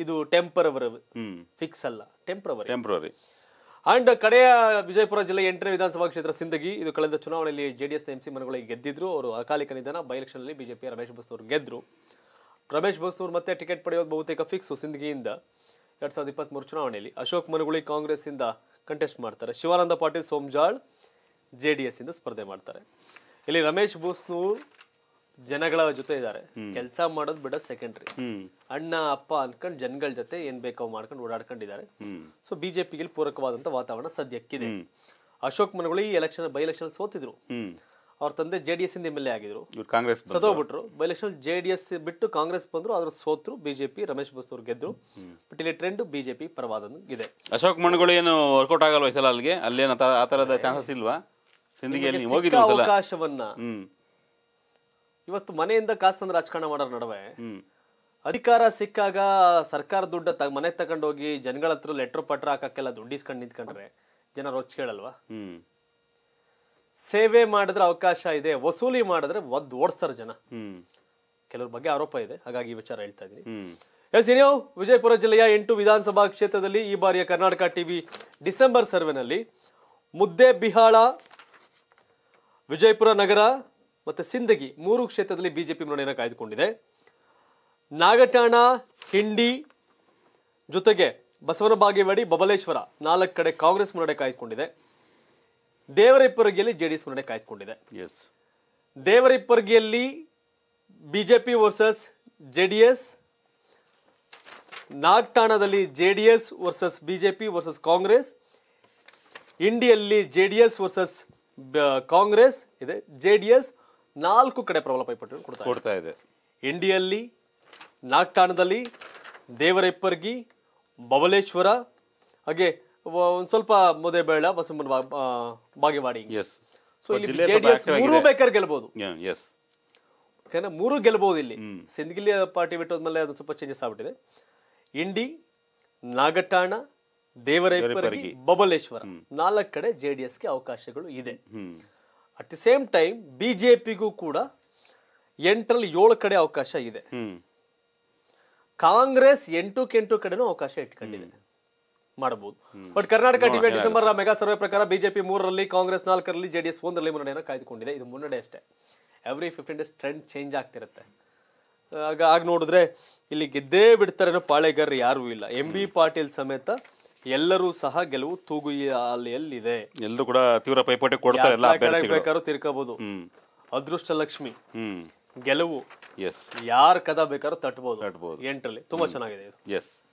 ಇದು ಟೆಂಪರವರಿ ಫಿಕ್ಸ್ ಅಲ್ಲ ಟೆಂಪರವರಿ ಟೆಂಪರವರಿ ಅಂಡ್ ಕಡೆಯ ವಿಜಯಪುರ ಜಿಲ್ಲೆ ಎಂಟನೇ ವಿಧಾನಸಭಾ ಕ್ಷೇತ್ರ ಸಿಂದಗಿ ಇದು ಕಳೆದ ಚುನಾವಣೆಯಲ್ಲಿ ಜೆಡಿಎಸ್ ಎಂಸಿ ಮನಗಳಿಗೆ ಗೆದ್ದಿದ್ರು ಅವರು ಅಕಾಲಿಕ ನಿಧನ ಬೈ ಎಲೆಕ್ಷನ್ ಅಲ್ಲಿ ಬಿಜೆಪಿ ರಮೇಶ್ ಬಸ್ ಅವರು ಗೆದ್ರು ರಮೇಶ್ ಬೋಸ್ನೂರ್ ಮತ್ತೆ ಟಿಕೆಟ್ ಪಡೆಯೋದು ಬಹುತೇಕ ಫಿಕ್ಸ್ ಸಿಂದಗಿಯಿಂದ ಎರಡ್ ಸಾವಿರದ ಇಪ್ಪತ್ತ್ಮೂರು ಚುನಾವಣೆಯಲ್ಲಿ ಅಶೋಕ್ ಮನಗುಳಿ ಇಂದ ಕಂಟೆಸ್ಟ್ ಮಾಡ್ತಾರೆ ಶಿವಾನಂದ ಪಾಟೀಲ್ ಸೋಮ್ಜಾಳ್ ಜೆ ಡಿ ಎಸ್ ಇಂದ ಸ್ಪರ್ಧೆ ಮಾಡ್ತಾರೆ ಇಲ್ಲಿ ರಮೇಶ್ ಬೋಸ್ನೂರ್ ಜನಗಳ ಜೊತೆ ಇದ್ದಾರೆ ಕೆಲಸ ಮಾಡೋದು ಬಿಡ ಸೆಕೆಂಡ್ರಿ ಅಣ್ಣ ಅಪ್ಪ ಅನ್ಕೊಂಡ್ ಜನಗಳ ಜೊತೆ ಏನ್ ಬೇಕೋ ಮಾಡ್ಕೊಂಡು ಓಡಾಡ್ಕೊಂಡಿದ್ದಾರೆ ಸೊ ಬಿಜೆಪಿಗೆ ಪೂರಕವಾದಂತ ವಾತಾವರಣ ಸದ್ಯಕ್ಕಿದೆ Ashok Managuli election by election ಸೋತಿದ್ರು ಅವ್ರ ತಂದೆ ಜೆ ಡಿ ಎಸ್ ಇಂದ ಎಮ್ ಎಲ್ ಎ ಆಗಿದ್ರು ಕಾಂಗ್ರೆಸ್ ಬಿಟ್ರು by election J D S ಬಿಟ್ಟು ಕಾಂಗ್ರೆಸ್ ಬಂದ್ರು ಅದ್ರ ಸೋತ್ರು ಬಿಜೆಪಿ ರಮೇಶ್ ಬಸ್ತೂರ್ ಗೆದ್ರು ಬಟ್ ಇಲ್ಲಿ ಟ್ರೆಂಡ್ ಬಿಜೆಪಿ ಪರವಾದ ಇದೆ ಅಶೋಕ್ ಮಣ್ಣುಗಳು ಏನು ವರ್ಕೌಟ್ ಆಗಲ್ವಾ ಈ ಸಲ ಅಲ್ಲಿಗೆ ಅಲ್ಲೇನು ಆ ತರದ ಚಾನ್ಸಸ್ ಇಲ್ವಾ ಸಿಂಧಿಗೆ ಅವಕಾಶವನ್ನ ಇವತ್ತು ಮನೆಯಿಂದ ಕಾಸ್ತಂದ್ರೆ ರಾಜಕಾರಣ ಮಾಡೋರ್ ನಡುವೆ ಅಧಿಕಾರ ಸಿಕ್ಕಾಗ ಸರ್ಕಾರ ದುಡ್ಡು ತ ಮನೆ ತಗೊಂಡೋಗಿ ಜನಗಳ ಹತ್ರ ಲೆಟ್ರ್ ಪಟ್ರ ಹಾಕಕ್ಕೆಲ್ಲ ದುಡ್ಡಿಸ್ಕೊಂಡು ನಿಂತ್ಕೊಂಡ್ರೆ ಜನ ರೋಚ್ ಕೇಳಲ್ವಾ ಸೇವೆ ಮಾಡಿದ್ರೆ ಅವಕಾಶ ಇದೆ ವಸೂಲಿ ಮಾಡಿದ್ರೆ ಒದ್ದು ಓಡಿಸ್ತಾರೆ ಜನ ಕೆಲವ್ರ ಬಗ್ಗೆ ಆರೋಪ ಇದೆ ಹಾಗಾಗಿ ಈ ವಿಚಾರ ಹೇಳ್ತಾ ಇದ್ದೀನಿ ಎಸ್ ಇನ್ಯೋ ವಿಜಯಪುರ ಜಿಲ್ಲೆಯ ಎಂಟು ವಿಧಾನಸಭಾ ಕ್ಷೇತ್ರದಲ್ಲಿ ಈ ಬಾರಿಯ ಕರ್ನಾಟಕ ಟಿವಿ ಡಿಸೆಂಬರ್ ಸರ್ವೆನಲ್ಲಿ ಮುದ್ದೆ ಬಿಹಾಳ ವಿಜಯಪುರ ನಗರ ಮತ್ತು ಸಿಂದಗಿ ಮೂರು ಕ್ಷೇತ್ರದಲ್ಲಿ ಬಿಜೆಪಿ ಮುನ್ನಡೆಯನ್ನು ಕಾಯ್ದುಕೊಂಡಿದೆ ನಾಗಠಾಣ ಹಿಂಡಿ ಜೊತೆಗೆ ಬಸವನ ಬಾಗೇವಾಡಿ ಬಬಲೇಶ್ವರ ನಾಲ್ಕು ಕಡೆ ಕಾಂಗ್ರೆಸ್ ಮುನ್ನಡೆ ಕಾಯ್ದುಕೊಂಡಿದೆ ದೇವರಿಬ್ಬರಿಗೆಯಲ್ಲಿ ಜೆ ಡಿ ಎಸ್ ಮುನ್ನಡೆ ಕಾಯ್ದುಕೊಂಡಿದೆ S J BJP versus J D S ನಾಗ್ತಾಣದಲ್ಲಿ J D S versus BJP versus Congress ಇಂಡಿಯಲ್ಲಿ J D S versus Congress ಇದೆ ಜೆ ಡಿ ಎಸ್ ನಾಲ್ಕು ಕಡೆ ಪ್ರಬಲ ಪೈಪಟ್ಟು ಕೊಡ್ತಾ ಇದೆ ಇಂಡಿಯಲ್ಲಿ ನಾಗ್ತಾಣದಲ್ಲಿ ದೇವರಿಪ್ಪರ್ಗಿ ಬಬಲೇಶ್ವರ ಹಾಗೆ ಒಂದ್ ಸ್ವಲ್ಪ ಮುದೆ ಬೇಳ ಬಸಮ್ಮನ ಬಾಗೇವಾಡಿ ಎಸ್ ಜೆಡಿಎಸ್ ಮೂರು ಬೇಕಾದ್ರೆ ಗೆಲ್ಬಹುದು ಎಸ್ ಯಾಕಂದ್ರೆ ಮೂರು ಗೆಲ್ಬಹುದು ಇಲ್ಲಿ ಸಿಂಧಗಿಲಿ ಪಾರ್ಟಿ ಹೋದ್ಮೇಲೆ ಅದು ಸ್ವಲ್ಪ ಚೇಂಜಸ್ ಆಗ್ಬಿಟ್ಟಿದೆ ಇಂಡಿ ನಾಗಟಾಣ ದೇವರೈಪರಗಿ ಬಬಲೇಶ್ವರ ನಾಲ್ಕು ಕಡೆ ಜೆ ಡಿ ಅವಕಾಶಗಳು ಇದೆ ಅಟ್ ದಿ ಸೇಮ್ ಟೈಮ್ ಬಿಜೆಪಿಗೂ ಕೂಡ ಎಂಟರಲ್ಲಿ ಏಳು ಕಡೆ ಅವಕಾಶ ಇದೆ ಕಾಂಗ್ರೆಸ್ ಎಂಟು ಕೆಂಟು ಕಡೆನೂ ಅವಕಾಶ ಇಟ್ಕೊಂಡಿದೆ ಮಾಡಬಹುದು but Karnataka debate December mega survey ಪ್ರಕಾರ ಬಿಜೆಪಿ ಮೂರರಲ್ಲಿ ಕಾಂಗ್ರೆಸ್ ನಾಲ್ಕರಲ್ಲಿ ಜೆಡಿಎಸ್ ಒಂದರಲ್ಲಿ ಮುನ್ನಡೆಯನ್ನು ಕಾಯ್ದುಕೊಂಡಿದೆ ಇದು ಮುನ್ನಡೆ ಅಷ್ಟೇ every fifteen days trend change ಆಗ್ತಿರುತ್ತೆ ಆಗ ಆಗ ನೋಡಿದ್ರೆ ಇಲ್ಲಿ ಗೆದ್ದೇ ಬಿಡ್ತಾರೆ ಪಾಳೆಗಾರ ಯಾರು ಯಾರೂ ಇಲ್ಲ ಎಂ ಬಿ ಪಾಟೀಲ್ ಸಮೇತ ಎಲ್ಲರೂ ಸಹ ಗೆಲುವು ತೂಗು ಎಲ್ಲರೂ ಕೂಡ ತೀವ್ರ ಪೈಪೋಟಿ ಕೊಡ್ತಾರೆ ಬೇಕಾದ್ರೂ ತಿರ್ಕೋಬಹುದು ಅದೃಷ್ಟ ಲಕ್ಷ್ಮಿ ಗೆಲುವು ಎಸ್ ಯಾರ ಕದ ಬೇಕಾದ್ರೂ ತಟ್ಟಬಹುದು ಎಂಟರಲ್ಲಿ ತುಂಬಾ ಚೆನ್ನಾಗಿದೆ ಇದು